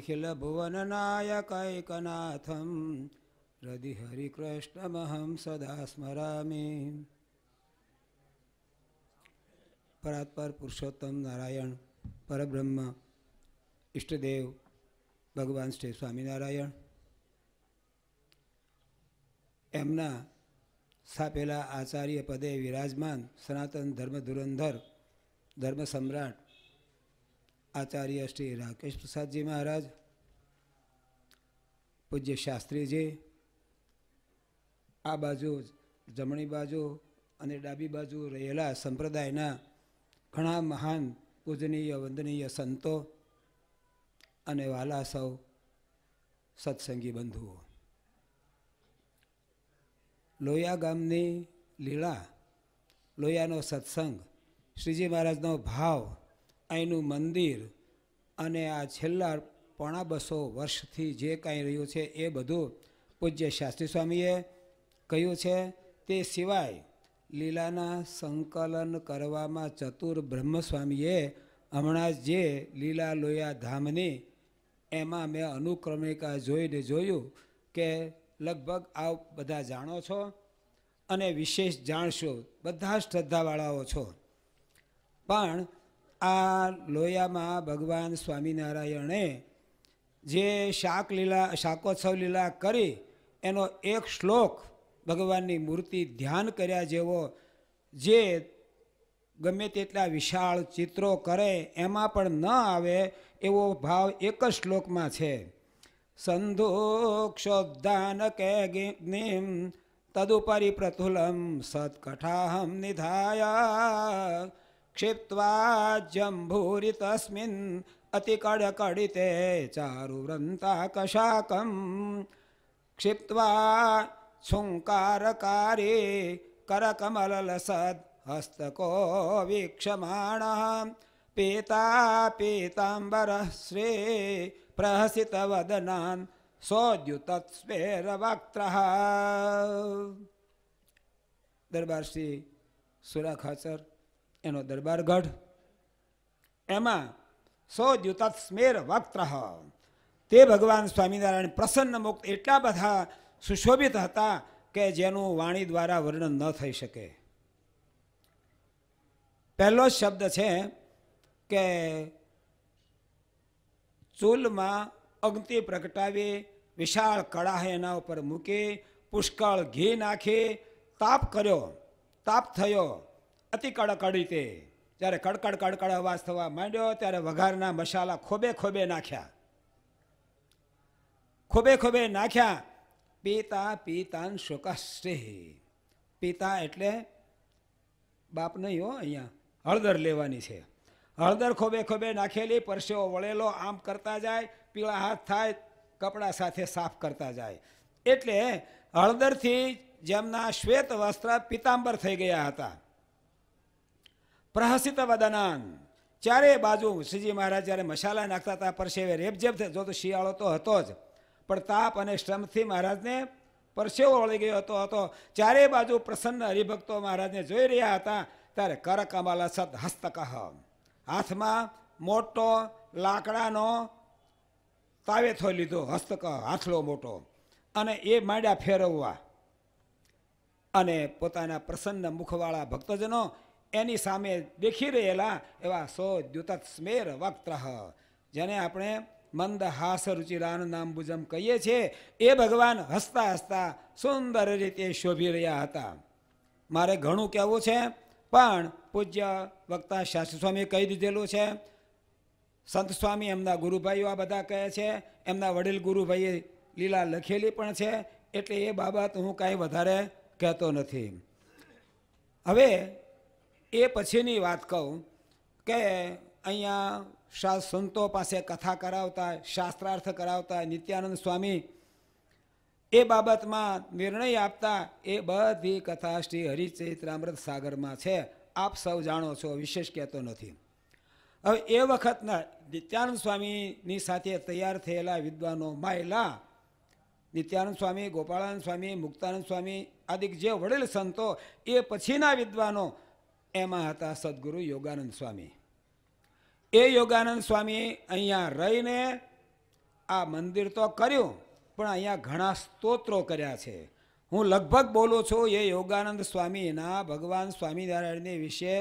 अखिलभुवननायकैकनाथं हरिकृष्णमहं सदा स्मरामि પરાત્પર પુરુષોત્તમ નારાયણ પરબ્રહ્મ ઇષ્ટદેવ ભગવાન શ્રી સ્વામિનારાયણ એમના સ્થાપેલા આચાર્ય પદે વિરાજમાન સનાતન ધર્મ ધુરંધર ધર્મ સમ્રાટ આચાર્ય શ્રી રાકેશ પ્રસાદજી મહારાજ પૂજ્ય શાસ્ત્રીજી આ બાજુ જમણી બાજુ અને ડાબી બાજુ રહેલા સંપ્રદાયના ઘણા મહાન પૂજનીય વંદનીય સંતો અને વાલા સૌ સત્સંગી બંધુઓ લોયા ગામની લીલા લોયાનો સત્સંગ શ્રીજી મહારાજનો ભાવ અહીંનું મંદિર અને આ છેલ્લા પોણા બસો વર્ષથી જે કાંઈ રહ્યું છે એ બધું પૂજ્ય શાસ્ત્રી સ્વામીએ કહ્યું છે તે સિવાય લીલાના સંકલન કરવામાં ચતુર બ્રહ્મસ્વામીએ હમણાં જે લીલા લોયા ધામની એમાં મેં અનુક્રમિકા જોઈને જોયું કે લગભગ આવ બધા જાણો છો અને વિશેષ જાણશો બધા શ્રદ્ધાવાળાઓ છો પણ આ લોયામાં ભગવાન સ્વામિનારાયણે જે શાક લીલા શાકોત્સવ લીલા કરી એનો એક શ્લોક ભગવાનની મૂર્તિ ધ્યાન કર્યા જેવો જે ગમે તેટલા વિશાળ ચિત્રો કરે એમાં પણ ન આવે એવો ભાવ એક જ શ્લોકમાં છે સંધોક્ષોદ્ધાન કે તદુપરી પ્રતુલમ સત્કઠાહમ નિધાયા क्षिप्त्वा जम्भूरि तस्मिन् अतिकडकडिते चारुव्रन्ताकशाकं क्षिप्त्वा छुङ्कारकारे करकमलसद् हस्तको वीक्षमाणः पीता पीताम्बरः श्रे प्रहसितवदनान् सोद्युतत्स्वेरवक्त्रः દરબાર શ્રી સુરા ખાચર એનો દરબાર ગઢ એમાં સો સ્મેર વક્ત્ર તે ભગવાન સ્વામિનારાયણ પ્રસન્ન મુક્ત એટલા બધા સુશોભિત હતા કે જેનું વાણી દ્વારા વર્ણન ન થઈ શકે પહેલો શબ્દ છે કે ચૂલમાં અગ્નિ પ્રગટાવે વિશાળ કળાહ એના ઉપર મૂકે પુષ્કળ ઘી નાખે તાપ કર્યો તાપ થયો અતિ કડક રીતે જ્યારે કડકડ કડકડ અવાજ થવા માંડ્યો ત્યારે વઘારના મસાલા ખોબે ખોબે નાખ્યા ખોબે ખોબે નાખ્યા પિતા પિતાન શોકાશે પિતા એટલે બાપ નહીં હો અહીંયા હળદર લેવાની છે હળદર ખોબે ખોબે નાખેલી પરસેવો વળેલો આમ કરતા જાય પીળા હાથ થાય કપડાં સાથે સાફ કરતા જાય એટલે હળદરથી જેમના શ્વેત વસ્ત્ર પિતાંબર થઈ ગયા હતા પ્રહસિત વદનાન ચારે બાજુ શ્રીજી મહારાજ જ્યારે મસાલા નાખતા હતા પરસેવે રેપઝેપ જો તો શિયાળો તો હતો જ પણ તાપ અને શ્રમથી મહારાજને પરસેવો વળી ગયો હતો હતો ચારે બાજુ પ્રસન્ન હરિભક્તો મહારાજને જોઈ રહ્યા હતા ત્યારે કરક અમાલા હસ્તકહ હાથમાં મોટો લાકડાનો તાવેથો લીધો હસ્તક હાથલો મોટો અને એ માંડ્યા ફેરવવા અને પોતાના પ્રસન્ન મુખવાળા ભક્તજનો એની સામે દેખી રહેલા એવા સો દ્યુતત સ્મેર વક્ત્રહ જેને આપણે મંદ હાસ રુચિરાન નામ ભુજમ કહીએ છીએ એ ભગવાન હસતા હસતા સુંદર રીતે શોભી રહ્યા હતા મારે ઘણું કહેવું છે પણ પૂજ્ય વક્તા શાસ્ત્રી સ્વામીએ કહી દીધેલું છે સંત સ્વામી એમના ગુરુભાઈઓ આ બધા કહે છે એમના વડીલ ગુરુભાઈએ લીલા લખેલી પણ છે એટલે એ બાબત હું કાંઈ વધારે કહેતો નથી હવે એ પછીની વાત કહું કે અહીંયા શા સંતો પાસે કથા કરાવતા શાસ્ત્રાર્થ કરાવતા નિત્યાનંદ સ્વામી એ બાબતમાં નિર્ણય આપતા એ બધી કથા શ્રી હરિચરિત્રામૃત સાગરમાં છે આપ સૌ જાણો છો વિશેષ કહેતો નથી હવે એ વખતના નિત્યાનંદ સ્વામીની સાથે તૈયાર થયેલા વિદ્વાનો માયલા નિત્યાનંદ સ્વામી ગોપાળાનંદ સ્વામી મુક્તાનંદ સ્વામી આદિ જે વડેલ સંતો એ પછીના વિદ્વાનો એમાં હતા સદગુરુ યોગાનંદ સ્વામી એ યોગાનંદ સ્વામી અહીંયા રહીને આ મંદિર તો કર્યું પણ અહીંયા ઘણા સ્તોત્રો કર્યા છે હું લગભગ બોલું છું એ યોગાનંદ સ્વામીના ભગવાન સ્વામિનારાયણની વિશે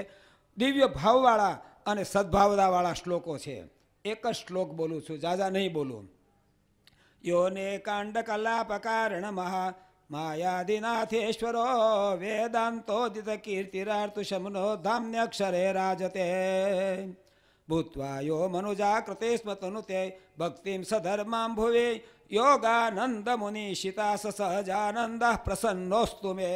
દિવ્ય ભાવવાળા અને સદભાવનાવાળા શ્લોકો છે એક જ શ્લોક બોલું છું જાજા નહીં બોલું યોને કાંડ કલાપ કારણ મહા मायादिनाथेश्वरो वेदान्तोदितकीर्तिरार्तुशमनो धाम्यक्षरे राजते भूत्वा यो मनुजाकृते स्म तनुते भक्तिं सधर्मां भुवि યોગાનંદમુનિશિતા સહજાનંદ પ્રસન્નોસ્તુ મે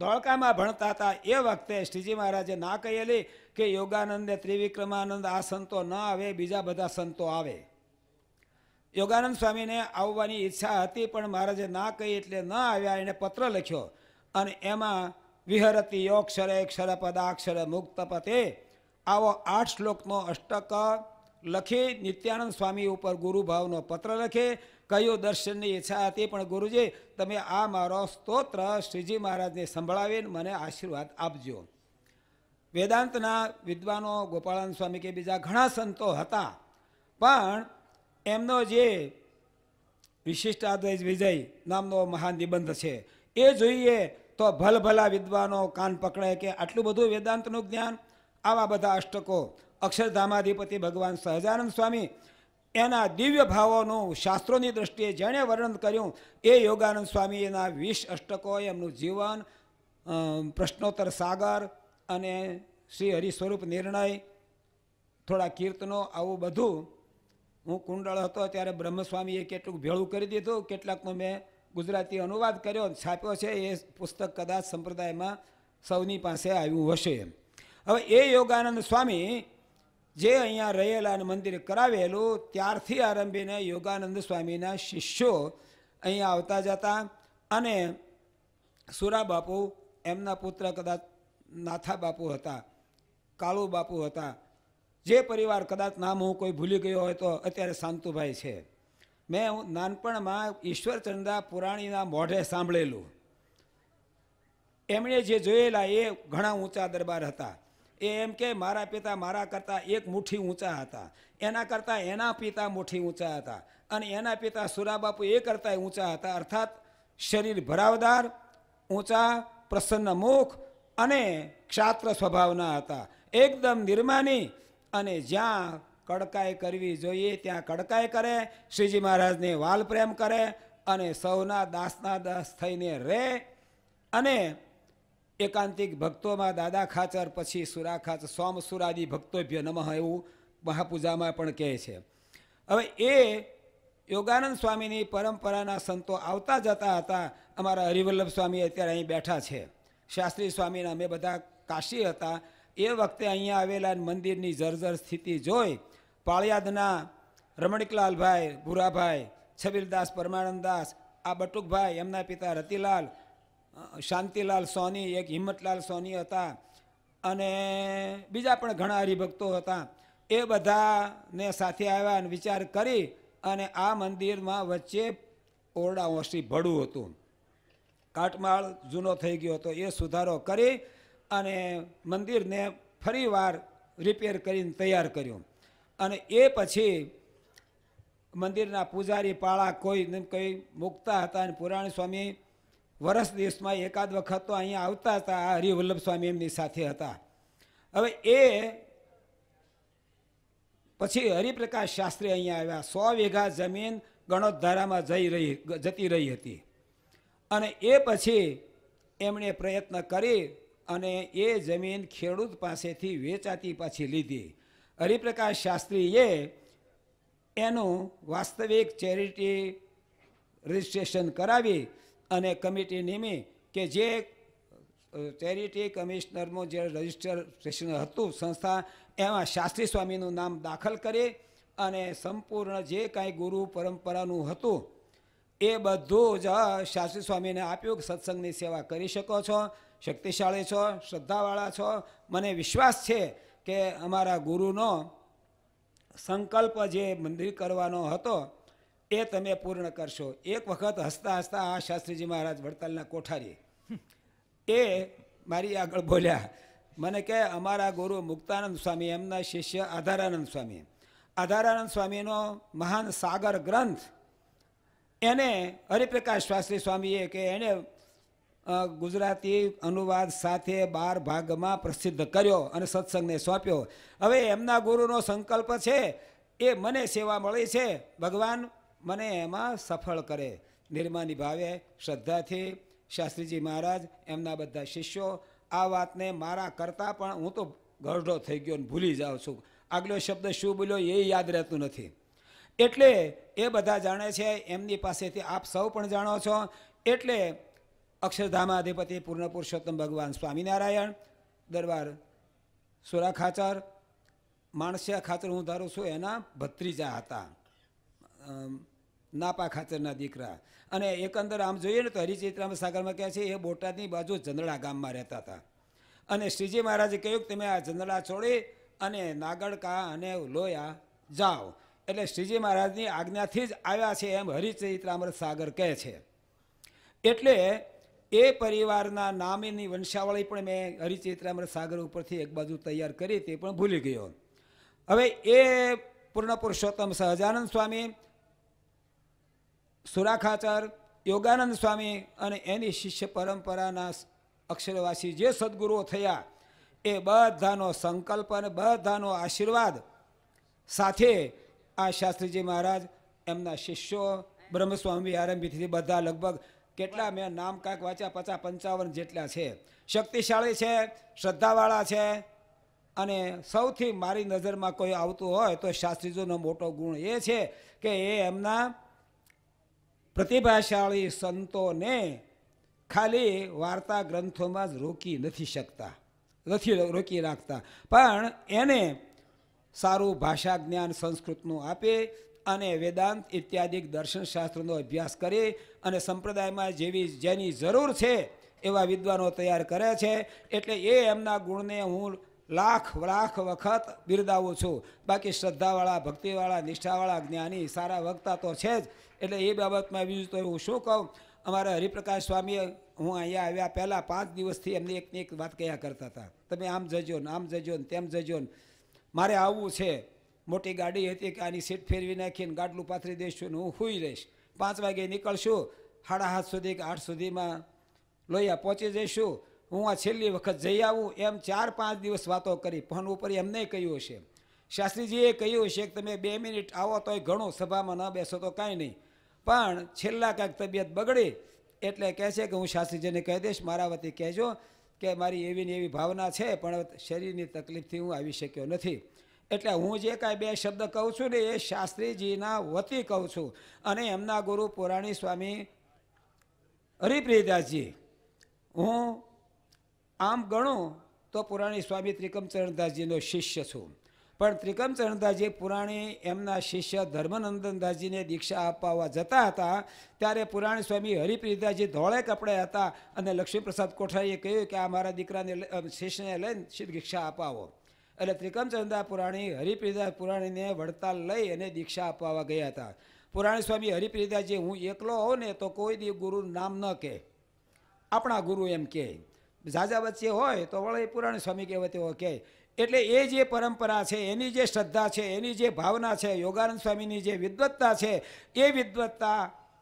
દોળકામાં ભણતા હતા એ વખતે શ્રીજી મહારાજે ના કહેલી કે યોગાનંદે ત્રિવિક્રમાનંદ આ સંતો ન આવે બીજા બધા સંતો આવે યોગાનંદ સ્વામીને આવવાની ઈચ્છા હતી પણ મહારાજે ના કહી એટલે ન આવ્યા એણે પત્ર લખ્યો અને એમાં વિહરતી યોક્ષરે ક્ષર પદાક્ષરે મુક્ત પતે આવો આઠ શ્લોકનો અષ્ટક લખી નિત્યાનંદ સ્વામી ઉપર ગુરુભાવનો પત્ર લખે કયો દર્શનની ઈચ્છા હતી પણ ગુરુજી તમે આ મારો સ્તોત્ર શ્રીજી મહારાજને સંભળાવીને મને આશીર્વાદ આપજો વેદાંતના વિદ્વાનો ગોપાળાન સ્વામી કે બીજા ઘણા સંતો હતા પણ એમનો જે વિશિષ્ટ આદ્વૈત વિજય નામનો મહાન નિબંધ છે એ જોઈએ તો ભલભલા વિદ્વાનો કાન પકડે કે આટલું બધું વેદાંતનું જ્ઞાન આવા બધા અષ્ટકો અક્ષરધામાધિપતિ ભગવાન સહજાનંદ સ્વામી એના દિવ્ય ભાવોનું શાસ્ત્રોની દ્રષ્ટિએ જેણે વર્ણન કર્યું એ યોગાનંદ સ્વામીના વીસ અષ્ટકો એમનું જીવન પ્રશ્નોત્તર સાગર અને શ્રી હરિસ્વરૂપ નિર્ણય થોડા કીર્તનો આવું બધું હું કુંડળ હતો ત્યારે બ્રહ્મસ્વામીએ કેટલું ભેળું કરી દીધું કેટલાકનો મેં ગુજરાતી અનુવાદ કર્યો છાપ્યો છે એ પુસ્તક કદાચ સંપ્રદાયમાં સૌની પાસે આવ્યું હશે હવે એ યોગાનંદ સ્વામી જે અહીંયા રહેલા અને મંદિરે કરાવેલું ત્યારથી આરંભીને યોગાનંદ સ્વામીના શિષ્યો અહીંયા આવતા જતા અને સુરા બાપુ એમના પુત્ર કદાચ નાથા બાપુ હતા કાળુ બાપુ હતા જે પરિવાર કદાચ નામ હું કોઈ ભૂલી ગયો હોય તો અત્યારે શાંતુભાઈ છે મેં હું નાનપણમાં ઈશ્વરચંદ્રા પુરાણીના મોઢે સાંભળેલું એમણે જે જોયેલા એ ઘણા ઊંચા દરબાર હતા એ એમ કે મારા પિતા મારા કરતાં એક મુઠ્ઠી ઊંચા હતા એના કરતાં એના પિતા મુઠ્ઠી ઊંચા હતા અને એના પિતા સુરાબાપુ એ કરતાંય ઊંચા હતા અર્થાત શરીર ભરાવદાર ઊંચા પ્રસન્ન મુખ અને ક્ષાત્ર સ્વભાવના હતા એકદમ નિર્માની અને જ્યાં કડકાઈ કરવી જોઈએ ત્યાં કડકાઈ કરે શ્રીજી મહારાજને વાલ પ્રેમ કરે અને સૌના દાસના દાસ થઈને રહે અને એકાંતિક ભક્તોમાં દાદા ખાચર પછી સુરા ખાચર સોમ સુરાદિ ભક્તોભ્ય નમઃ એવું મહાપૂજામાં પણ કહે છે હવે એ યોગાનંદ સ્વામીની પરંપરાના સંતો આવતા જતા હતા અમારા હરિવલ્લભ સ્વામી અત્યારે અહીં બેઠા છે શાસ્ત્રી સ્વામીના અમે બધા કાશી હતા એ વખતે અહીંયા આવેલા મંદિરની જર્જર સ્થિતિ જોઈ પાળિયાદના રમણિકલાલભાઈ ભૂરાભાઈ છબીલદાસ પરમાનંદદાસ આ બટુકભાઈ એમના પિતા રતિલાલ શાંતિલાલ સોની એક હિંમતલાલ સોની હતા અને બીજા પણ ઘણા હરિભક્તો હતા એ બધાને સાથે આવ્યા અને વિચાર કરી અને આ મંદિરમાં વચ્ચે ઓરડા ઓસી ભડું હતું કાટમાળ જૂનો થઈ ગયો હતો એ સુધારો કરી અને મંદિરને ફરીવાર રિપેર કરીને તૈયાર કર્યું અને એ પછી મંદિરના પૂજારી પાળા કોઈ કંઈ મૂકતા હતા અને પુરાણી સ્વામી વરસ દિવસમાં એકાદ વખત તો અહીંયા આવતા હતા આ હરિવલ્લભ સ્વામી એમની સાથે હતા હવે એ પછી હરિપ્રકાશ શાસ્ત્રી અહીંયા આવ્યા સો વીઘા જમીન ગણોદ્ધારામાં જઈ રહી જતી રહી હતી અને એ પછી એમણે પ્રયત્ન કરી અને એ જમીન ખેડૂત પાસેથી વેચાતી પછી લીધી હરિપ્રકાશ શાસ્ત્રીએ એનું વાસ્તવિક ચેરિટી રજિસ્ટ્રેશન કરાવી અને કમિટી નિમી કે જે ચેરિટી કમિશનરનું જે રજિસ્ટ્રેશન હતું સંસ્થા એમાં શાસ્ત્રી સ્વામીનું નામ દાખલ કરી અને સંપૂર્ણ જે કાંઈ ગુરુ પરંપરાનું હતું એ બધું જ શાસ્ત્રી સ્વામીને આપ્યું કે સત્સંગની સેવા કરી શકો છો શક્તિશાળી છો શ્રદ્ધાવાળા છો મને વિશ્વાસ છે કે અમારા ગુરુનો સંકલ્પ જે મંદિર કરવાનો હતો એ તમે પૂર્ણ કરશો એક વખત હસતા હસતા આ શાસ્ત્રીજી મહારાજ વડતાલના કોઠારી એ મારી આગળ બોલ્યા મને કે અમારા ગુરુ મુક્તાનંદ સ્વામી એમના શિષ્ય આધારાનંદ સ્વામી આધારાનંદ સ્વામીનો મહાન સાગર ગ્રંથ એને હરિપ્રકાશ શાસ્ત્રી સ્વામીએ કે એણે ગુજરાતી અનુવાદ સાથે બાર ભાગમાં પ્રસિદ્ધ કર્યો અને સત્સંગને સોંપ્યો હવે એમના ગુરુનો સંકલ્પ છે એ મને સેવા મળી છે ભગવાન મને એમાં સફળ કરે નિર્માની ભાવે શ્રદ્ધાથી શાસ્ત્રીજી મહારાજ એમના બધા શિષ્યો આ વાતને મારા કરતાં પણ હું તો ગરડો થઈ ગયો ભૂલી જાઉં છું આગલો શબ્દ શું બોલ્યો એ યાદ રહેતું નથી એટલે એ બધા જાણે છે એમની પાસેથી આપ સૌ પણ જાણો છો એટલે અક્ષરધામાધિપતિ પૂર્ણ પુરુષોત્તમ ભગવાન સ્વામિનારાયણ દરબાર સુરા ખાચર માણસિયા ખાચર હું ધારું છું એના ભત્રીજા હતા નાપા ખાચરના દીકરા અને એકંદર આમ જોઈએ ને તો હરિચરિત્રામ સાગરમાં કહે છે એ બોટાદની બાજુ જંદડા ગામમાં રહેતા હતા અને શ્રીજી મહારાજે કહ્યું કે તમે આ જંદડા છોડી અને નાગડકા અને લોયા જાઓ એટલે શ્રીજી મહારાજની આજ્ઞાથી જ આવ્યા છે એમ હરિચરિત્રામૃત સાગર કહે છે એટલે એ પરિવારના નામેની વંશાવળી પણ મેં હરિચરિત્રામૃત સાગર ઉપરથી એક બાજુ તૈયાર કરી તે પણ ભૂલી ગયો હવે એ પૂર્ણ પુરુષોત્તમ સહજાનંદ સ્વામી સુરાખાચર યોગાનંદ સ્વામી અને એની શિષ્ય પરંપરાના અક્ષરવાસી જે સદગુરુઓ થયા એ બધાનો સંકલ્પ અને બધાનો આશીર્વાદ સાથે આ શાસ્ત્રીજી મહારાજ એમના શિષ્યો બ્રહ્મસ્વામી આરંભીથી બધા લગભગ કેટલા મેં નામ કાંક વાંચ્યા પચાસ પંચાવન જેટલા છે શક્તિશાળી છે શ્રદ્ધાવાળા છે અને સૌથી મારી નજરમાં કોઈ આવતું હોય તો શાસ્ત્રીજીનો મોટો ગુણ એ છે કે એ એમના પ્રતિભાશાળી સંતોને ખાલી વાર્તા ગ્રંથોમાં જ રોકી નથી શકતા નથી રોકી રાખતા પણ એને સારું ભાષા જ્ઞાન સંસ્કૃતનું આપે અને વેદાંત ઇત્યાદિક દર્શનશાસ્ત્રનો અભ્યાસ કરી અને સંપ્રદાયમાં જેવી જેની જરૂર છે એવા વિદ્વાનો તૈયાર કરે છે એટલે એ એમના ગુણને હું લાખ લાખ વખત બિરદાવું છું બાકી શ્રદ્ધાવાળા ભક્તિવાળા નિષ્ઠાવાળા જ્ઞાની સારા વક્તા તો છે જ એટલે એ બાબતમાં બીજું તો હું શું કહું અમારા હરિપ્રકાશ સ્વામીએ હું અહીંયા આવ્યા પહેલાં પાંચ દિવસથી એમની એકની એક વાત કહ્યા કરતા હતા તમે આમ જજો ને આમ જજો ને તેમ જજો ને મારે આવવું છે મોટી ગાડી હતી કે આની સીટ ફેરવી નાખીને ગાડલું પાથરી દઈશું ને હું સૂઈ રહીશ પાંચ વાગે નીકળશું સાડા હાથ સુધી કે આઠ સુધીમાં લોહીયા પહોંચી જઈશું હું આ છેલ્લી વખત જઈ આવું એમ ચાર પાંચ દિવસ વાતો કરી ફોન ઉપર એમને કહ્યું છે શાસ્ત્રીજીએ કહ્યું છે કે તમે બે મિનિટ આવો તોય ઘણું સભામાં ન બેસો તો કાંઈ નહીં પણ છેલ્લા કાંઈક તબિયત બગડી એટલે કહે છે કે હું શાસ્ત્રીજીને કહી દઈશ મારા વતી કહેજો કે મારી એવી ને એવી ભાવના છે પણ શરીરની તકલીફથી હું આવી શક્યો નથી એટલે હું જે કાંઈ બે શબ્દ કહું છું ને એ શાસ્ત્રીજીના વતી કહું છું અને એમના ગુરુ પુરાણી સ્વામી હરિપ્રિયદાસજી હું આમ ગણું તો પુરાણી સ્વામી ત્રિકમચરણદાસજીનો શિષ્ય છું પણ ત્રિકમચરણદાસજી પુરાણી એમના શિષ્ય ધર્મનંદનદાસજીને દીક્ષા અપાવવા જતા હતા ત્યારે પુરાણી સ્વામી હરિપ્રિયદાસજી ધોળે કપડે હતા અને લક્ષ્મીપ્રસાદ કોઠારીએ કહ્યું કે આ મારા દીકરાને શિષ્યને લઈને દીક્ષા અપાવો એટલે ત્રિકમચંદા પુરાણી હરિપ્રિદાસ પુરાણીને વડતાલ લઈ અને દીક્ષા અપાવવા ગયા હતા પુરાણી સ્વામી હરિપ્રિદાસજી હું એકલો હોઉં ને તો કોઈ દી ગુરુ નામ ન કહે આપણા ગુરુ એમ કહે ઝાઝા વચ્ચે હોય તો વળી પુરાણી સ્વામી કહેવતી કહે એટલે એ જે પરંપરા છે એની જે શ્રદ્ધા છે એની જે ભાવના છે યોગાનંદ સ્વામીની જે વિદ્વત્તા છે એ વિદ્વત્તા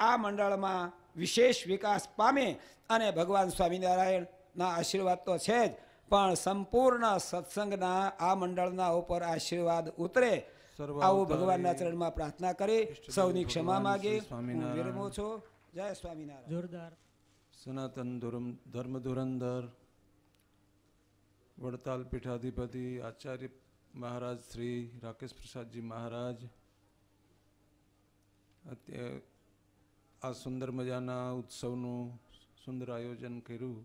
આ મંડળમાં વિશેષ વિકાસ પામે અને ભગવાન સ્વામિનારાયણના આશીર્વાદ તો છે જ પણ સંપૂર્ણ સત્સંગના આ મંડળના ઉપર આશીર્વાદ ઉતરે આવું ભગવાનના ચરણમાં પ્રાર્થના કરી સૌની ક્ષમા માગે વિરમો છો જય સ્વામિનારાયણ જોરદાર સનાતન ધર્મ ધુરંધર વડતાલ પીઠાધિપતિ આચાર્ય મહારાજ શ્રી રાકેશ પ્રસાદજી મહારાજ અત્યારે આ સુંદર મજાના ઉત્સવનું સુંદર આયોજન કર્યું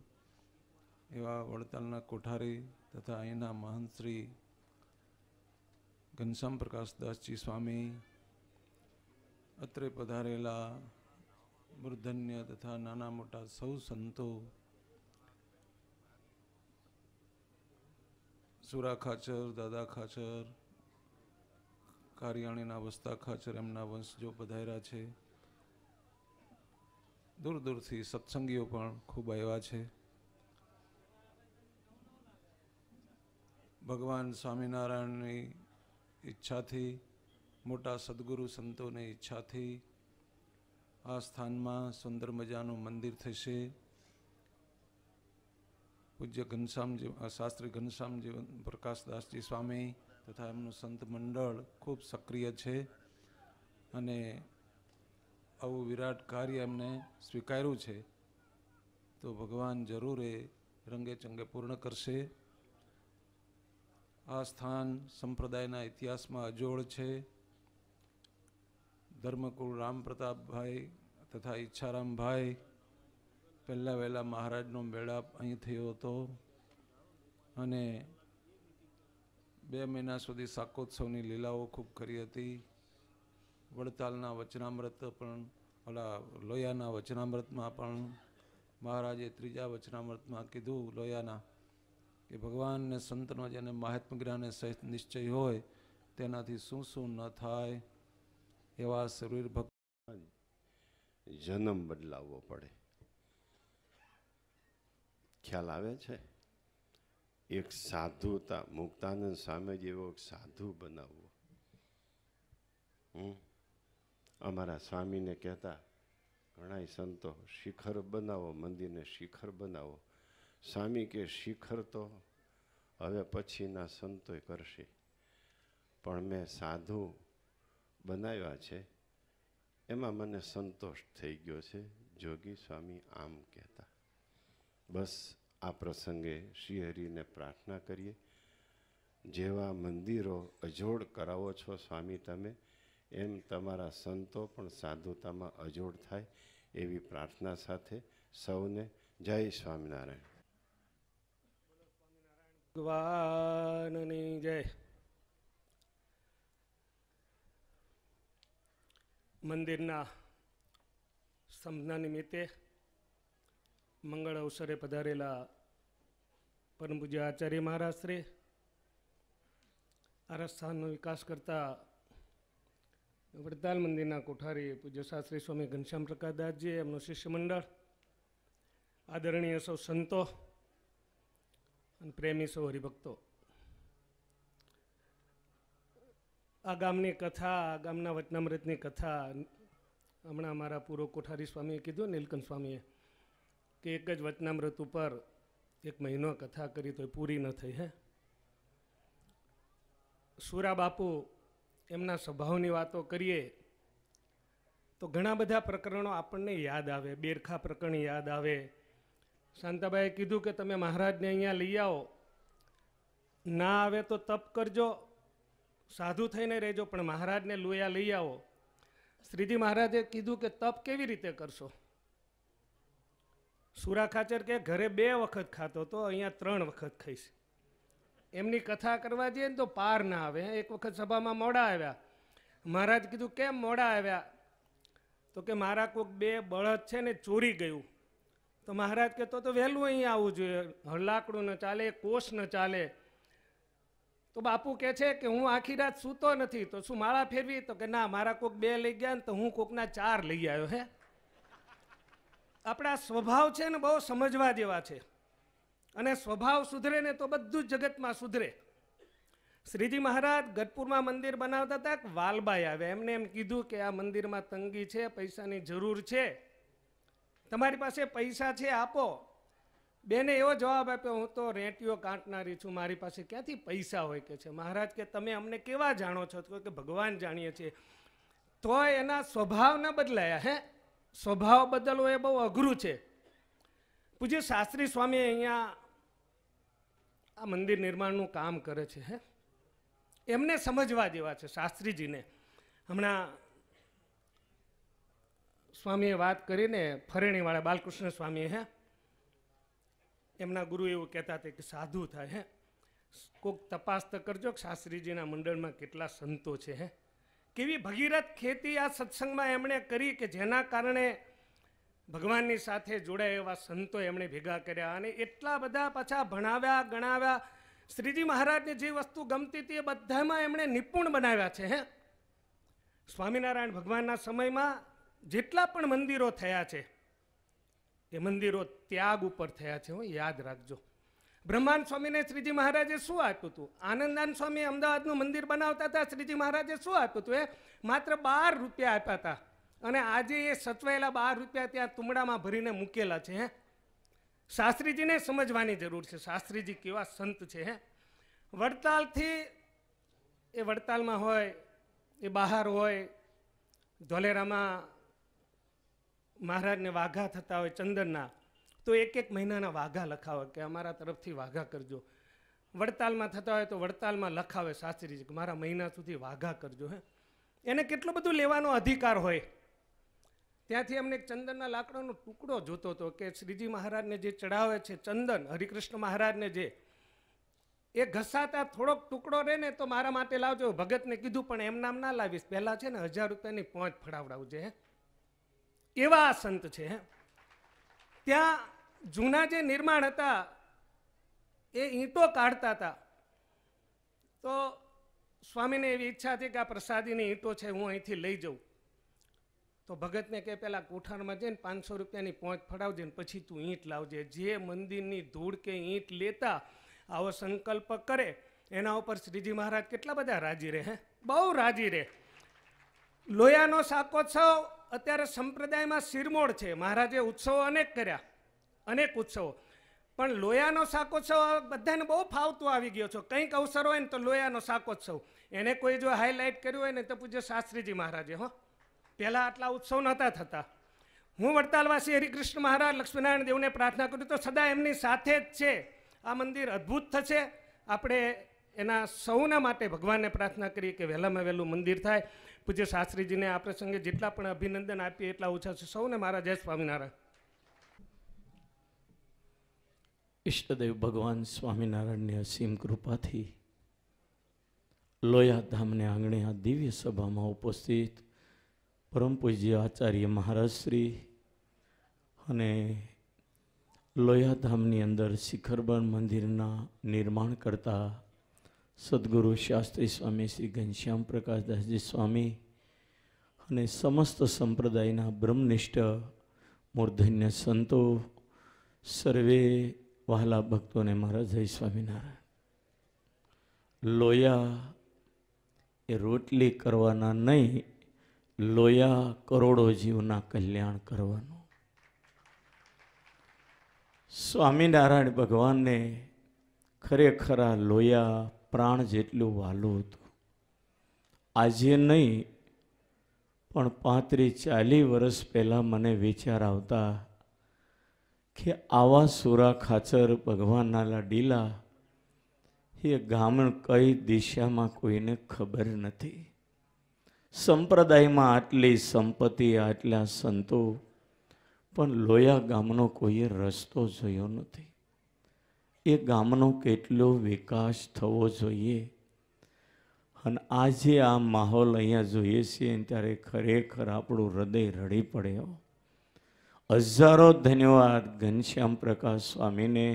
એવા વડતાલના કોઠારી તથા અહીંના મહંત શ્રી ઘનશ્યામ પ્રકાશદાસજી સ્વામી અત્રે પધારેલા વૃદ્ધન્ય તથા નાના મોટા સૌ સંતો સુરા ખાચર દાદા ખાચર કારિયાણીના વસ્તા ખાચર એમના વંશજો પધાર્યા છે દૂર દૂરથી સત્સંગીઓ પણ ખૂબ આવ્યા છે ભગવાન સ્વામિનારાયણની ઈચ્છાથી મોટા સદગુરુ સંતોની ઈચ્છાથી આ સ્થાનમાં સુંદર મજાનું મંદિર થશે પૂજ્ય ઘનશ્યામજી શાસ્ત્રી ઘનશ્યામજી પ્રકાશદાસજી સ્વામી તથા એમનું સંત મંડળ ખૂબ સક્રિય છે અને આવું વિરાટ કાર્ય એમને સ્વીકાર્યું છે તો ભગવાન જરૂર એ રંગે ચંગે પૂર્ણ કરશે આ સ્થાન સંપ્રદાયના ઇતિહાસમાં અજોડ છે ધર્મકુળ રામપ્રતાપભાઈ તથા ઈચ્છારામભાઈ પહેલાં વહેલા મહારાજનો મેળાપ અહીં થયો હતો અને બે મહિના સુધી શાકોત્સવની લીલાઓ ખૂબ કરી હતી વડતાલના વચનામૃત પણ ઓલા લોયાના વચનામૃતમાં પણ મહારાજે ત્રીજા વચનામૃતમાં કીધું લોયાના કે ભગવાનને સંતનો જેને મહાત્મ જ્ઞાને સહિત નિશ્ચય હોય તેનાથી શું શું ન થાય એવા શરીર ભગવાન જન્મ બદલાવવો પડે ખ્યાલ આવે છે એક સાધુતા મુક્તાનંદ સામે જેવો એક સાધુ બનાવવો હમ અમારા સ્વામીને કહેતા ઘણા સંતો શિખર બનાવો મંદિરને શિખર બનાવો સ્વામી કે શિખર તો હવે પછીના સંતોય કરશે પણ મેં સાધુ બનાવ્યા છે એમાં મને સંતોષ થઈ ગયો છે જોગી સ્વામી આમ કહેતા બસ આ પ્રસંગે શ્રીહરિને પ્રાર્થના કરીએ જેવા મંદિરો અજોડ કરાવો છો સ્વામી તમે એમ તમારા સંતો પણ સાધુતામાં અજોડ થાય એવી પ્રાર્થના સાથે સૌને જય સ્વામિનારાયણ ભગવાનની જય મંદિરના સંપના નિમિત્તે મંગળ અવસરે પધારેલા પરમ પૂજ્ય આચાર્ય મહારાજશ્રી આ સ્થાનનો વિકાસ કરતા વડતાલ મંદિરના કોઠારી પૂજ્ય શાસ્ત્રી સ્વામી ઘનશ્યામ પ્રકાશ પ્રકાશદાસજી એમનું શિષ્યમંડળ આદરણીય સૌ સંતો અને પ્રેમી સૌ હરિભક્તો આ ગામની કથા આ ગામના વચનામૃતની કથા હમણાં અમારા પૂર્વ કોઠારી સ્વામીએ કીધું નીલકંઠ સ્વામીએ કે એક જ વચનામૃત ઉપર એક મહિનો કથા કરી તો પૂરી ન થઈ હે સુરા બાપુ એમના સ્વભાવની વાતો કરીએ તો ઘણા બધા પ્રકરણો આપણને યાદ આવે બેરખા પ્રકરણ યાદ આવે શાંતાબાઈએ કીધું કે તમે મહારાજને અહીંયા લઈ આવો ના આવે તો તપ કરજો સાધુ થઈને રહેજો પણ મહારાજને લોયા લઈ આવો શ્રીજી મહારાજે કીધું કે તપ કેવી રીતે કરશો સુરા ખાચર કે ઘરે બે વખત ખાતો તો અહીંયા ત્રણ વખત ખાઈશ એમની કથા કરવા જઈએ ને તો પાર ના આવે એક વખત સભામાં મોડા આવ્યા મહારાજ કીધું કેમ મોડા આવ્યા તો કે મારા કોઈક બે બળદ છે ને ચોરી ગયું તો મહારાજ કહેતો તો વહેલું અહીં આવવું જોઈએ હલાકડું ન ચાલે કોષ ન ચાલે તો બાપુ કહે છે કે હું આખી રાત સૂતો નથી તો શું માળા ફેરવી તો કે ના મારા કોક બે લઈ ગયા ને તો હું કોકના ચાર લઈ આવ્યો હે આપણા સ્વભાવ છે ને બહુ સમજવા જેવા છે અને સ્વભાવ સુધરે ને તો બધું જગતમાં સુધરે શ્રીજી મહારાજ ગઢપુરમાં મંદિર બનાવતા હતા વાલબાઈ આવે એમને એમ કીધું કે આ મંદિરમાં તંગી છે પૈસાની જરૂર છે તમારી પાસે પૈસા છે આપો બેને એવો જવાબ આપ્યો હું તો રેંટીઓ કાંટનારી છું મારી પાસે ક્યાંથી પૈસા હોય કે છે મહારાજ કે તમે અમને કેવા જાણો છો કે ભગવાન જાણીએ છીએ તો એના સ્વભાવ ન બદલાયા હે સ્વભાવ બદલવો એ બહુ અઘરું છે પૂજ્ય શાસ્ત્રી સ્વામી અહીંયા આ મંદિર નિર્માણનું કામ કરે છે હે એમને સમજવા જેવા છે શાસ્ત્રીજીને હમણાં સ્વામીએ વાત કરીને ફરેણીવાળા બાલકૃષ્ણ સ્વામીએ હે એમના ગુરુ એવું કહેતા હતા કે સાધુ થાય હે કોઈક તપાસ તો કરજો કે શાસ્ત્રીજીના મંડળમાં કેટલા સંતો છે હે કેવી ભગીરથ ખેતી આ સત્સંગમાં એમણે કરી કે જેના કારણે ભગવાનની સાથે જોડાયા એવા સંતો એમણે ભેગા કર્યા અને એટલા બધા પાછા ભણાવ્યા ગણાવ્યા શ્રીજી મહારાજને જે વસ્તુ ગમતી હતી એ બધામાં એમણે નિપુણ બનાવ્યા છે હે સ્વામિનારાયણ ભગવાનના સમયમાં જેટલા પણ મંદિરો થયા છે એ મંદિરો ત્યાગ ઉપર થયા છે હું યાદ રાખજો બ્રહ્માંડ સ્વામીને શ્રીજી મહારાજે શું આપ્યું હતું આનંદાન સ્વામી અમદાવાદનું મંદિર બનાવતા હતા શ્રીજી મહારાજે શું આપ્યું હતું એ માત્ર બાર રૂપિયા આપ્યા હતા અને આજે એ સચવાયેલા બાર રૂપિયા ત્યાં તુમડામાં ભરીને મૂકેલા છે હે શાસ્ત્રીજીને સમજવાની જરૂર છે શાસ્ત્રીજી કેવા સંત છે હે વડતાલથી એ વડતાલમાં હોય એ બહાર હોય ધોલેરામાં મહારાજને વાઘા થતા હોય ચંદનના તો એક એક મહિનાના વાઘા લખાવે કે અમારા તરફથી વાઘા કરજો વડતાલમાં થતા હોય તો વડતાલમાં લખાવે શાસ્ત્રીજી કે મારા મહિના સુધી વાઘા કરજો હે એને કેટલો બધું લેવાનો અધિકાર હોય ત્યાંથી અમને એક ચંદનના લાકડાનો ટુકડો જોતો હતો કે શ્રીજી મહારાજને જે ચડાવે છે ચંદન હરિકૃષ્ણ મહારાજને જે એ ઘસાતા થોડોક ટુકડો રહે ને તો મારા માટે લાવજો ભગતને કીધું પણ એમ નામ ના લાવીશ પહેલાં છે ને હજાર રૂપિયાની પહોંચ ફડાવડાવજે હે એવા સંત છે ત્યાં જૂના જે નિર્માણ હતા એ ઈંટો કાઢતા હતા તો સ્વામીને એવી ઈચ્છા હતી કે આ પ્રસાદીની ઈંટો છે હું અહીંથી લઈ જાઉં તો ભગતને કે પહેલાં કોઠારમાં જઈને પાંચસો રૂપિયાની પહોંચ ફડાવજે ને પછી તું ઈંટ લાવજે જે મંદિરની ધૂળ કે ઈંટ લેતા આવો સંકલ્પ કરે એના ઉપર શ્રીજી મહારાજ કેટલા બધા રાજી રહે હે બહુ રાજી રહે લોયાનો શાકોત્સવ અત્યારે સંપ્રદાયમાં શિરમોડ છે મહારાજે ઉત્સવો અનેક કર્યા અનેક ઉત્સવો પણ લોયાનો શાકોત્સવ બધાને બહુ ફાવતો આવી ગયો છો કંઈક અવસર હોય ને તો લોયાનો શાકોત્સવ એને કોઈ જો હાઇલાઇટ કર્યું હોય ને તો પૂજ્ય શાસ્ત્રીજી મહારાજે હો પહેલાં આટલા ઉત્સવ નહોતા થતા હું વડતાલવાસી હરિકૃષ્ણ મહારાજ લક્ષ્મીનારાયણ દેવને પ્રાર્થના કરું તો સદા એમની સાથે જ છે આ મંદિર અદ્ભુત થશે આપણે એના સૌના માટે ભગવાનને પ્રાર્થના કરીએ કે વહેલામાં વહેલું મંદિર થાય પૂજ્ય શાસ્ત્રીજીને આ પ્રસંગે જેટલા પણ અભિનંદન આપીએ એટલા ઓછા છે સૌને મારા જય સ્વામિનારાયણ ઈષ્ટદેવ ભગવાન સ્વામિનારાયણની અસીમ કૃપાથી લોયા ધામને આંગણે આ દિવ્ય સભામાં ઉપસ્થિત પરમ પૂજ્ય આચાર્ય મહારાજ શ્રી અને લોયાધામની અંદર શિખરબન મંદિરના નિર્માણ કરતા સદગુરુ શાસ્ત્રી સ્વામી શ્રી ઘનશ્યામ પ્રકાશદાસજી સ્વામી અને સમસ્ત સંપ્રદાયના બ્રહ્મનિષ્ઠ મૂર્ધન્ય સંતો સર્વે વહાલા ભક્તોને મારા જય સ્વામિનારાયણ લોયા એ રોટલી કરવાના નહીં લોયા કરોડો જીવના કલ્યાણ કરવાનું સ્વામિનારાયણ ભગવાનને ખરેખર આ લોયા પ્રાણ જેટલું વાલું હતું આજે નહીં પણ પાંત્રીસ ચાલીસ વર્ષ પહેલાં મને વિચાર આવતા કે આવા સુરા ખાચર ભગવાનના લાડીલા એ ગામણ કઈ દિશામાં કોઈને ખબર નથી સંપ્રદાયમાં આટલી સંપત્તિ આટલા સંતો પણ લોયા ગામનો કોઈએ રસ્તો જોયો નથી એ ગામનો કેટલો વિકાસ થવો જોઈએ અને આજે આ માહોલ અહીંયા જોઈએ છીએ ત્યારે ખરેખર આપણું હૃદય રડી પડ્યો હજારો ધન્યવાદ ઘનશ્યામ પ્રકાશ સ્વામીને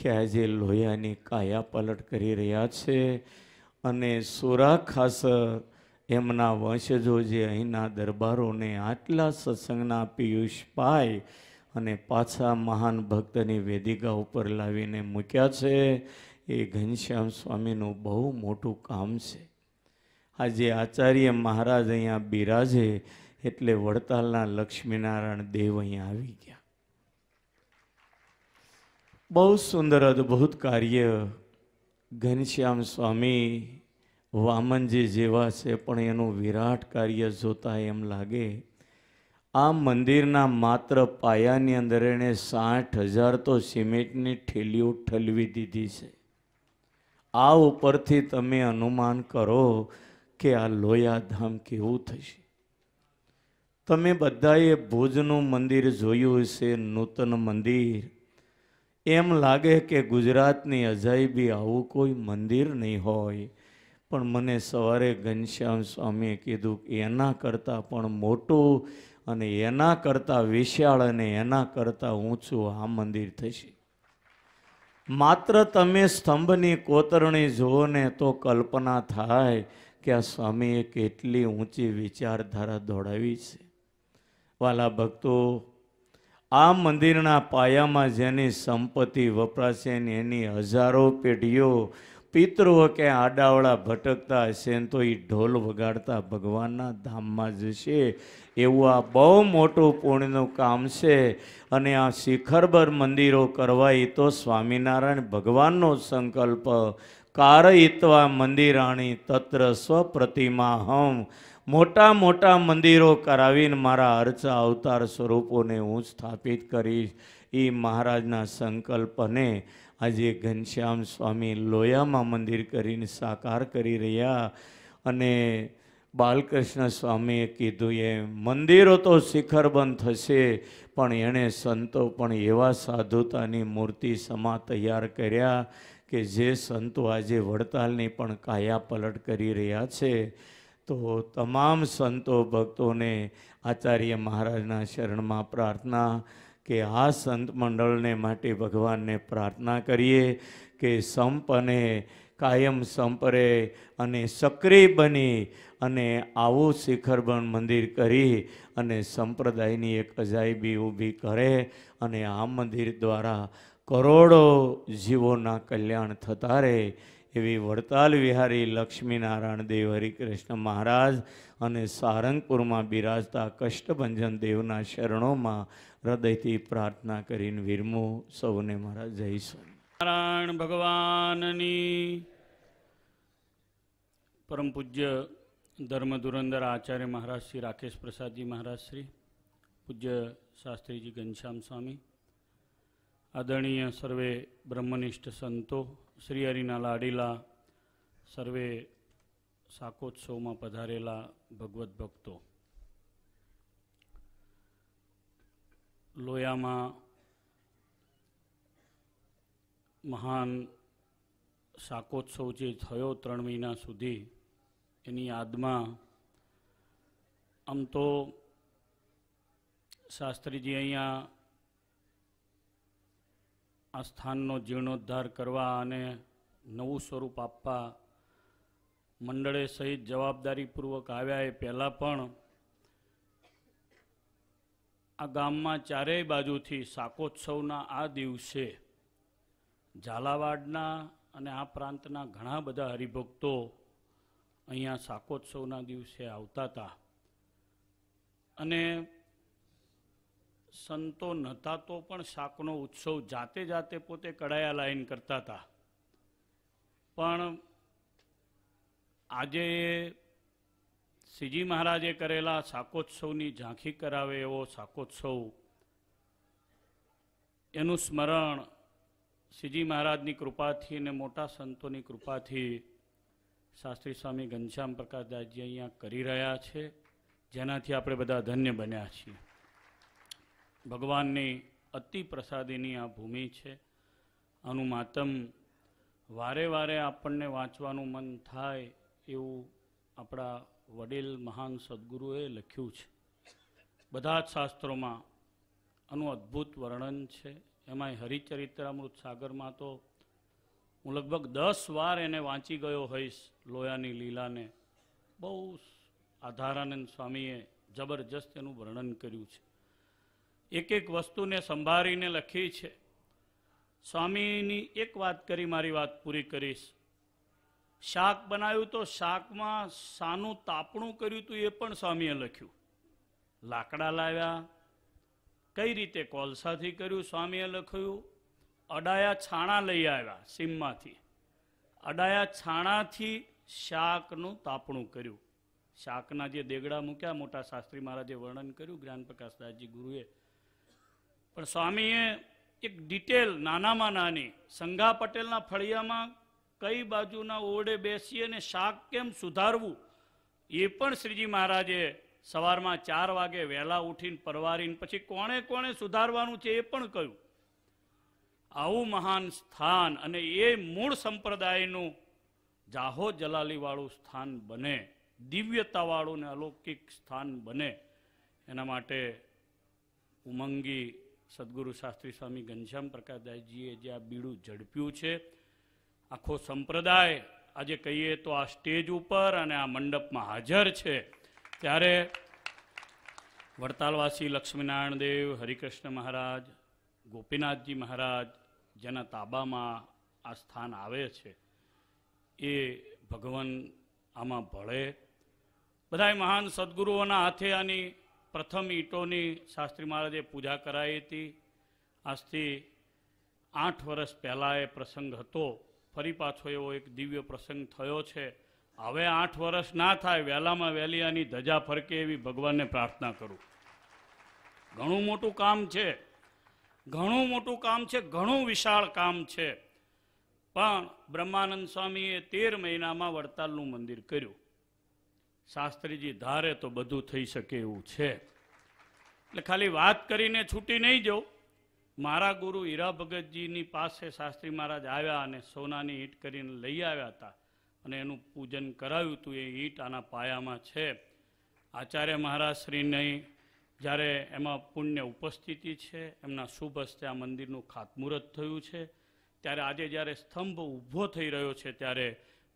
કે આજે લોહિયાની કાયા પલટ કરી રહ્યા છે અને સુરા ખાસર એમના વંશજો જે અહીંના દરબારોને આટલા સત્સંગના પિયુષ પાય અને પાછા મહાન ભક્તની વેદિકા ઉપર લાવીને મૂક્યા છે એ ઘનશ્યામ સ્વામીનું બહુ મોટું કામ છે આજે આચાર્ય મહારાજ અહીંયા બિરાજે એટલે વડતાલના લક્ષ્મીનારાયણ દેવ અહીંયા આવી ગયા બહુ સુંદર અદ્ભુત કાર્ય ઘનશ્યામ સ્વામી વામનજી જેવા છે પણ એનું વિરાટ કાર્ય જોતા એમ લાગે આ મંદિરના માત્ર પાયાની અંદર એણે સાઠ હજાર તો સિમેન્ટની ઠેલીઓ ઠલવી દીધી છે આ ઉપરથી તમે અનુમાન કરો કે આ લોયાધામ કેવું થશે તમે બધાએ ભુજનું મંદિર જોયું છે નૂતન મંદિર એમ લાગે કે ગુજરાતની અજાયબી આવું કોઈ મંદિર નહીં હોય પણ મને સવારે ઘનશ્યામ સ્વામીએ કીધું કે એના કરતાં પણ મોટું અને એના કરતાં વિશાળ અને એના કરતાં ઊંચું આ મંદિર થશે માત્ર તમે સ્તંભની કોતરણી જુઓ ને તો કલ્પના થાય કે આ સ્વામીએ કેટલી ઊંચી વિચારધારા દોડાવી છે વાલા ભક્તો આ મંદિરના પાયામાં જેની સંપત્તિ વપરાશે ને એની હજારો પેઢીઓ પિતૃઓ કે આડાવડા ભટકતા હશે ને તો એ ઢોલ વગાડતા ભગવાનના ધામમાં જશે એવું આ બહુ મોટું પુણ્યનું કામ છે અને આ શિખરબર મંદિરો કરવા એ તો સ્વામિનારાયણ ભગવાનનો સંકલ્પ કારયિત્વા મંદિરાણી તત્ર સ્વપ્રતિમા હમ મોટા મોટા મંદિરો કરાવીને મારા અર્ચા અવતાર સ્વરૂપોને હું સ્થાપિત કરીશ એ મહારાજના સંકલ્પને આજે ઘનશ્યામ સ્વામી લોયામાં મંદિર કરીને સાકાર કરી રહ્યા અને બાલકૃષ્ણ સ્વામીએ કીધું એ મંદિરો તો શિખરબંધ થશે પણ એણે સંતો પણ એવા સાધુતાની મૂર્તિ સમા તૈયાર કર્યા કે જે સંતો આજે વડતાલની પણ કાયા પલટ કરી રહ્યા છે તો તમામ સંતો ભક્તોને આચાર્ય મહારાજના શરણમાં પ્રાર્થના કે આ સંત મંડળને માટે ભગવાનને પ્રાર્થના કરીએ કે સંપ અને કાયમ સંપરે અને સક્રિય બની અને આવું શિખરબન મંદિર કરી અને સંપ્રદાયની એક અજાયબી ઊભી કરે અને આ મંદિર દ્વારા કરોડો જીવોના કલ્યાણ થતા રહે એવી વડતાલ વિહારી લક્ષ્મીનારાયણ દેવ હરિકૃષ્ણ મહારાજ અને સારંગપુરમાં બિરાજતા કષ્ટભંજન દેવના શરણોમાં હૃદયથી પ્રાર્થના કરીને વિરમો સૌને મારા જય સ્વામિનારાયણ ભગવાનની પરમ પૂજ્ય ધર્મધુરંદર આચાર્ય મહારાજ શ્રી રાકેશ પ્રસાદજી મહારાજ શ્રી પૂજ્ય શાસ્ત્રીજી ઘનશ્યામ સ્વામી આદરણીય સર્વે બ્રહ્મનિષ્ઠ સંતો શ્રીહરિના લાડીલા સર્વે શાકોત્સવમાં પધારેલા ભગવત ભક્તો લોયામાં મહાન શાકોત્સવ જે થયો ત્રણ મહિના સુધી એની યાદમાં આમ તો શાસ્ત્રીજી અહીંયા આ સ્થાનનો જીર્ણોદ્ધાર કરવા અને નવું સ્વરૂપ આપવા મંડળે સહિત જવાબદારીપૂર્વક આવ્યા એ પહેલાં પણ આ ગામમાં ચારેય બાજુથી શાકોત્સવના આ દિવસે ઝાલાવાડના અને આ પ્રાંતના ઘણા બધા હરિભક્તો અહીંયા શાકોત્સવના દિવસે આવતા હતા અને સંતો નહોતા તો પણ શાકનો ઉત્સવ જાતે જાતે પોતે કડાયા લાઈન કરતા હતા પણ આજે શ્રીજી મહારાજે કરેલા શાકોત્સવની ઝાંખી કરાવે એવો શાકોત્સવ એનું સ્મરણ શ્રીજી મહારાજની કૃપાથી અને મોટા સંતોની કૃપાથી શાસ્ત્રી સ્વામી ઘનશ્યામ પ્રકાશદાસજી અહીંયા કરી રહ્યા છે જેનાથી આપણે બધા ધન્ય બન્યા છીએ ભગવાનની અતિ પ્રસાદીની આ ભૂમિ છે અનુમાતમ વારે વારે આપણને વાંચવાનું મન થાય એવું આપણા વડીલ મહાન સદગુરુએ લખ્યું છે બધા જ શાસ્ત્રોમાં આનું અદ્ભુત વર્ણન છે એમાં હરિચરિત્રામૃત સાગરમાં તો હું લગભગ દસ વાર એને વાંચી ગયો હોઈશ લોયાની લીલાને બહુ આધારાનંદ સ્વામીએ જબરજસ્ત એનું વર્ણન કર્યું છે એક એક વસ્તુને સંભાળીને લખી છે સ્વામીની એક વાત કરી મારી વાત પૂરી કરીશ શાક બનાવ્યું તો શાકમાં સાનું તાપણું કર્યું હતું એ પણ સ્વામીએ લખ્યું લાકડા લાવ્યા કઈ રીતે કોલસાથી કર્યું સ્વામીએ લખ્યું અડાયા છાણા લઈ આવ્યા સીમમાંથી અડાયા છાણાથી શાકનું તાપણું કર્યું શાકના જે દેગડા મૂક્યા મોટા શાસ્ત્રી મહારાજે વર્ણન કર્યું જ્ઞાનપ્રકાશદાસજી ગુરુએ પણ સ્વામીએ એક ડિટેલ નાનામાં નાની સંઘા પટેલના ફળિયામાં કઈ બાજુના ઓરડે બેસી અને શાક કેમ સુધારવું એ પણ શ્રીજી મહારાજે સવારમાં ચાર વાગે વહેલા ઉઠીને પરવારીને પછી કોણે કોણે સુધારવાનું છે એ પણ કહ્યું આવું મહાન સ્થાન અને એ મૂળ સંપ્રદાયનું જાહો જલાલીવાળું સ્થાન બને દિવ્યતાવાળું ને અલૌકિક સ્થાન બને એના માટે ઉમંગી સદગુરુ શાસ્ત્રી સ્વામી ઘનશ્યામ પ્રકાશદાસજીએ જે આ બીડું ઝડપ્યું છે આખો સંપ્રદાય આજે કહીએ તો આ સ્ટેજ ઉપર અને આ મંડપમાં હાજર છે ત્યારે વડતાલવાસી લક્ષ્મીનારાયણ દેવ હરિકૃષ્ણ મહારાજ ગોપીનાથજી મહારાજ જેના તાબામાં આ સ્થાન આવે છે એ ભગવાન આમાં ભળે બધા મહાન સદગુરુઓના હાથે આની પ્રથમ ઈંટોની શાસ્ત્રી મહારાજે પૂજા કરાવી હતી આજથી આઠ વર્ષ પહેલાં એ પ્રસંગ હતો ફરી પાછો એવો એક દિવ્ય પ્રસંગ થયો છે હવે આઠ વર્ષ ના થાય વહેલામાં વહેલી આની ધજા ફરકે એવી ભગવાનને પ્રાર્થના કરું ઘણું મોટું કામ છે ઘણું મોટું કામ છે ઘણું વિશાળ કામ છે પણ બ્રહ્માનંદ સ્વામીએ તેર મહિનામાં વડતાલનું મંદિર કર્યું શાસ્ત્રીજી ધારે તો બધું થઈ શકે એવું છે એટલે ખાલી વાત કરીને છૂટી નહીં જવું મારા ગુરુ હીરા ભગતજીની પાસે શાસ્ત્રી મહારાજ આવ્યા અને સોનાની ઈંટ કરીને લઈ આવ્યા હતા અને એનું પૂજન કરાવ્યું હતું એ ઈંટ આના પાયામાં છે આચાર્ય મહારાજ શ્રીની જ્યારે એમાં પુણ્ય ઉપસ્થિતિ છે એમના શુભ હસ્તે આ મંદિરનું ખાતમુહૂર્ત થયું છે ત્યારે આજે જ્યારે સ્તંભ ઊભો થઈ રહ્યો છે ત્યારે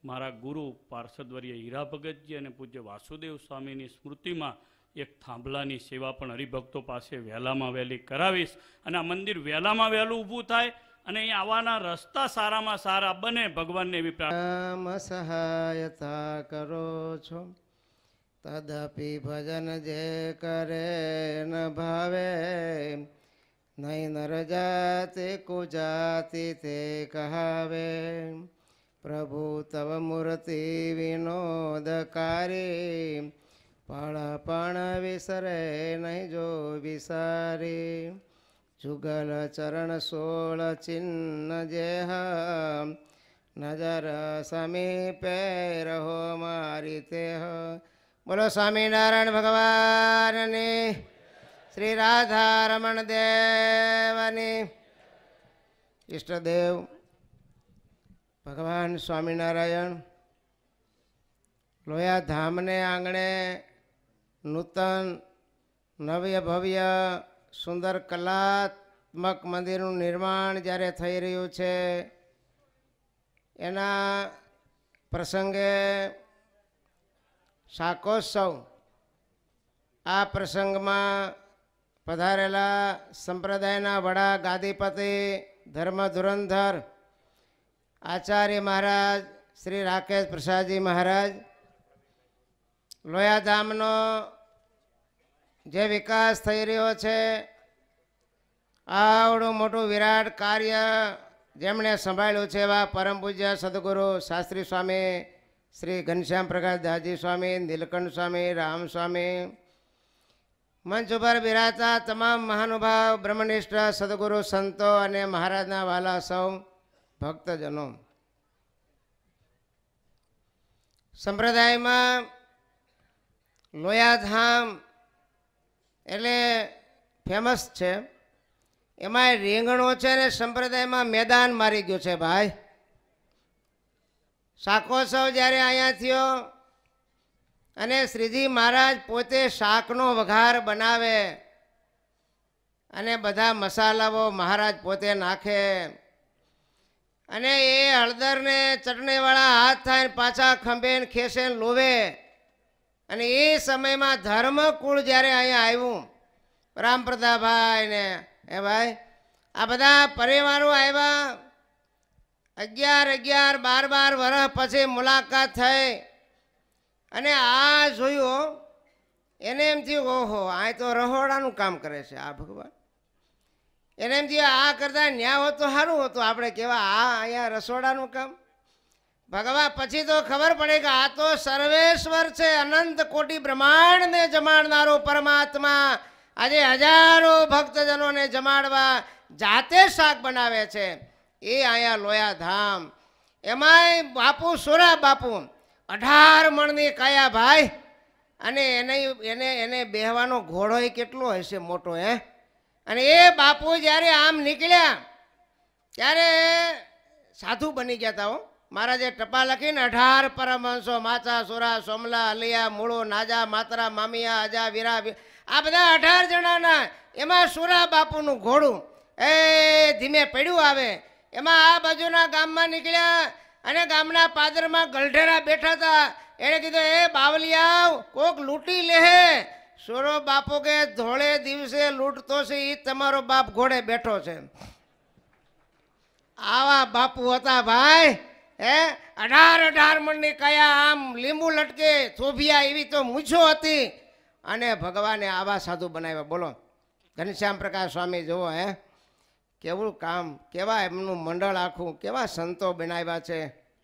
મારા ગુરુ પાર્ષદવર્ય હીરા ભગતજી અને પૂજ્ય વાસુદેવ સ્વામીની સ્મૃતિમાં એક થાંભલાની સેવા પણ હરિભક્તો પાસે વહેલામાં વહેલી કરાવીશ અને આ મંદિર વહેલામાં વહેલું ઊભું થાય અને અહીં આવવાના રસ્તા સારામાં સારા બને ભગવાનને એવી પ્રાર્થના સહાયતા કરો છો તદપી ભજન જે કરે ન ભાવે નહીં નર જાતે જાતિ તે કહાવે પ્રભુ તવ મૂર્તિ વિનોદકારે પણ પણ વિસરે નહીં જો વિસારી જુગલ ચરણ સોળ ચિન્ન જેહ નજર સમીપે રહો મારી તેહ બોલો સ્વામિનારાયણ ભગવાનની શ્રી રાધા રમણ દેવની ઈષ્ટદેવ ભગવાન સ્વામિનારાયણ લોયા ધામને આંગણે નૂતન નવ્ય ભવ્ય સુંદર કલાત્મક મંદિરનું નિર્માણ જ્યારે થઈ રહ્યું છે એના પ્રસંગે શાકોત્સવ આ પ્રસંગમાં પધારેલા સંપ્રદાયના વડા ગાદીપતિ ધર્મ ધુરંધર આચાર્ય મહારાજ શ્રી રાકેશ પ્રસાદજી મહારાજ લોયાધામનો જે વિકાસ થઈ રહ્યો છે આવડું મોટું વિરાટ કાર્ય જેમણે સંભાળ્યું છે એવા પરમ પૂજ્ય સદગુરુ શાસ્ત્રી સ્વામી શ્રી ઘનશ્યામ પ્રકાશ દાજી સ્વામી નીલકંઠ સ્વામી રામ સ્વામી મંચ ઉપર બિરાજતા તમામ મહાનુભાવ બ્રહ્મનિષ્ઠ સદગુરુ સંતો અને મહારાજના વાલા સૌ ભક્તજનો સંપ્રદાયમાં લોયાધામ એટલે ફેમસ છે એમાં રીંગણો છે ને સંપ્રદાયમાં મેદાન મારી ગયું છે ભાઈ શાકોત્સવ જ્યારે અહીંયા થયો અને શ્રીજી મહારાજ પોતે શાકનો વઘાર બનાવે અને બધા મસાલાઓ મહારાજ પોતે નાખે અને એ હળદરને ચટણીવાળા હાથ થાય પાછા ખંભે ને ખેસે લોવે અને એ સમયમાં ધર્મકુળ જ્યારે અહીંયા આવ્યું રામપ્રદાભાઈ ને એ ભાઈ આ બધા પરિવારો આવ્યા અગિયાર અગિયાર બાર બાર વર્ષ પછી મુલાકાત થઈ અને આ જોયું એને એમથી ઓહો આ તો રહોડાનું કામ કરે છે આ ભગવાન એને એમ થયું આ કરતા ન્યા હોત તો સારું હતું આપણે કેવા આ અહીંયા રસોડાનું કામ ભગવાન પછી તો ખબર પડે કે આ તો સર્વેશ્વર છે અનંત કોટી બ્રહ્માંડને જમાડનારો પરમાત્મા આજે હજારો ભક્તજનોને જમાડવા જાતે શાક બનાવે છે એ અહીંયા લોયા ધામ એમાંય બાપુ સુરા બાપુ અઢાર મણની કાયા ભાઈ અને એને એને એને બેહવાનો ઘોડો કેટલો હશે મોટો હે અને એ બાપુ જ્યારે આમ નીકળ્યા ત્યારે સાધુ બની ગયા હતા હો મહારાજે ટપા લખીને અઢાર પરમહંસો માચા સોરા સોમલા અલિયા મૂળો નાજા માતરા મામિયા અજા વીરા આ બધા અઢાર જણાના એમાં સુરા બાપુનું ઘોડું એ ધીમે પડ્યું આવે એમાં આ બાજુના ગામમાં નીકળ્યા અને ગામના પાદરમાં ગલઢેરા બેઠા હતા એણે કીધું એ બાવલી આવ કોક લૂંટી લેહે સોરો બાપુ કે ધોળે દિવસે લૂંટતો છે એ તમારો બાપ ઘોડે બેઠો છે આવા બાપુ હતા ભાઈ હે અઢાર અઢાર મણની કયા આમ લીંબુ લટકે થોભિયા એવી તો મૂછો હતી અને ભગવાને આવા સાધુ બનાવ્યા બોલો ઘનશ્યામ પ્રકાશ સ્વામી જુઓ હે કેવું કામ કેવા એમનું મંડળ આખું કેવા સંતો બનાવ્યા છે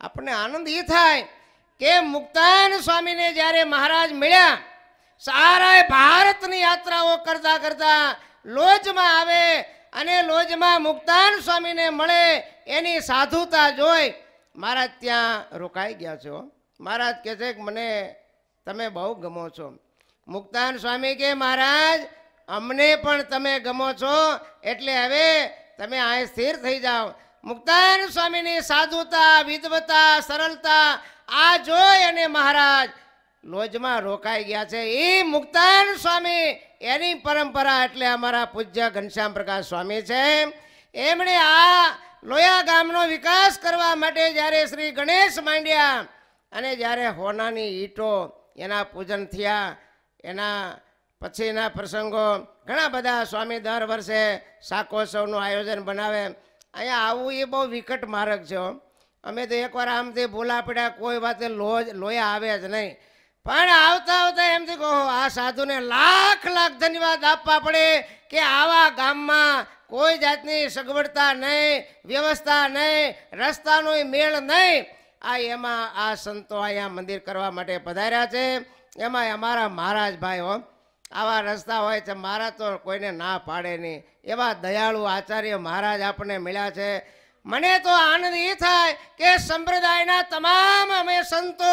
આપણને આનંદ એ થાય કે મુક્તાન સ્વામીને જ્યારે મહારાજ મળ્યા સારા ભારતની યાત્રાઓ કરતા કરતા લોજમાં આવે અને લોજમાં મુક્તાન સ્વામીને મળે એની સાધુતા જોઈ મહારાજ ત્યાં રોકાઈ ગયા છો મહારાજ કહે છે કે મને તમે બહુ ગમો છો મુક્તાન સ્વામી કે મહારાજ અમને પણ તમે ગમો છો એટલે હવે તમે અહીં સ્થિર થઈ જાઓ મુક્તાન સ્વામીની સાધુતા વિદવતા સરળતા આ જોઈ અને મહારાજ લોજમાં રોકાઈ ગયા છે એ મુક્તાન સ્વામી એની પરંપરા એટલે અમારા પૂજ્ય ઘનશ્યામ પ્રકાશ સ્વામી છે એમણે આ લોયા ગામનો વિકાસ કરવા માટે જ્યારે શ્રી ગણેશ માંડ્યા અને જ્યારે હોનાની ઈંટો એના પૂજન થયા એના પછીના પ્રસંગો ઘણા બધા સ્વામી દર વર્ષે શાકોત્સવનું આયોજન બનાવે અહીંયા આવું એ બહુ વિકટ માર્ગ છે અમે તો એકવાર આમથી ભૂલા પડ્યા કોઈ વાતે લોજ લોયા આવે જ નહીં પણ આવતા આવતા એમથી કહો આ સાધુને લાખ લાખ ધન્યવાદ આપવા પડે કે આવા ગામમાં કોઈ જાતની સગવડતા નહીં વ્યવસ્થા નહીં રસ્તાનો મેળ નહીં આ એમાં આ સંતો અહીંયા મંદિર કરવા માટે પધાર્યા છે એમાં અમારા મહારાજભાઈ હો આવા રસ્તા હોય છે મારા તો કોઈને ના પાડે નહીં એવા દયાળુ આચાર્ય મહારાજ આપણને મળ્યા છે મને તો આનંદ એ થાય કે સંપ્રદાયના તમામ અમે સંતો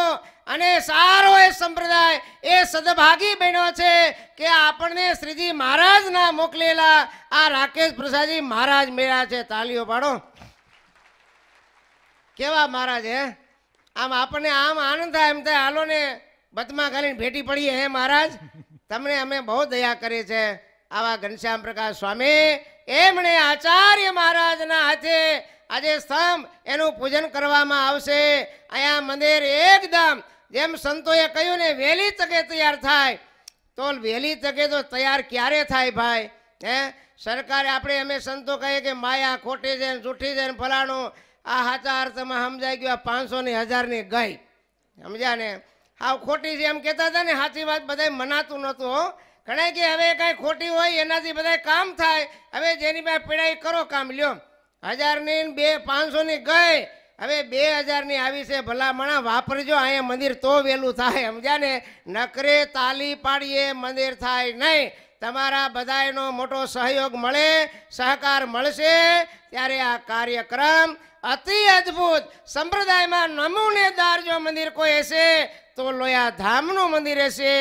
અને સારો એ સંપ્રદાય એ સદભાગી બન્યો છે કે આપણને શ્રીજી મહારાજના મોકલેલા આ રાકેશ પ્રસાદજી મહારાજ મેળ્યા છે તાલીઓ પાડો કેવા મહારાજ હે આમ આપણને આમ આનંદ થાય એમ થાય હાલો ને બતમાં ખાલી ભેટી પડીએ હે મહારાજ તમને અમે બહુ દયા કરી છે આવા ઘનશ્યામ પ્રકાશ સ્વામી એમણે આચાર્ય મહારાજના હાથે આજે સ્તંભ એનું પૂજન કરવામાં આવશે અહીંયા મંદિર એકદમ જેમ સંતોએ કહ્યું ને વહેલી તકે તૈયાર થાય તો વહેલી તકે તો તૈયાર ક્યારે થાય ભાઈ હે સરકારે આપણે અમે સંતો કહીએ કે માયા ખોટી છે જૂઠી છે ફલાણું આ સાચા અર્થમાં સમજાય ગયો પાંચસો ને હજારની ગઈ સમજ્યા ને આવ ખોટી છે એમ કહેતા હતા ને સાચી વાત બધાય મનાતું નહોતું હો ઘણા કે હવે કાંઈ ખોટી હોય એનાથી બધા કામ થાય હવે જેની પાસે પીડાઈ કરો કામ લ્યો હજારની બે પાંચસોની ગઈ હવે બે હજારની આવી છે ભલામણા વાપરજો અહીંયા મંદિર તો વહેલું થાય સમજ્યા ને નકરે તાલી પાડીએ મંદિર થાય નહીં તમારા બધાયનો મોટો સહયોગ મળે સહકાર મળશે ત્યારે આ કાર્યક્રમ અતિ અદ્ભુત સંપ્રદાયમાં નમૂનેદાર જો મંદિર કોઈ હશે તો લોયા ધામનું મંદિર હશે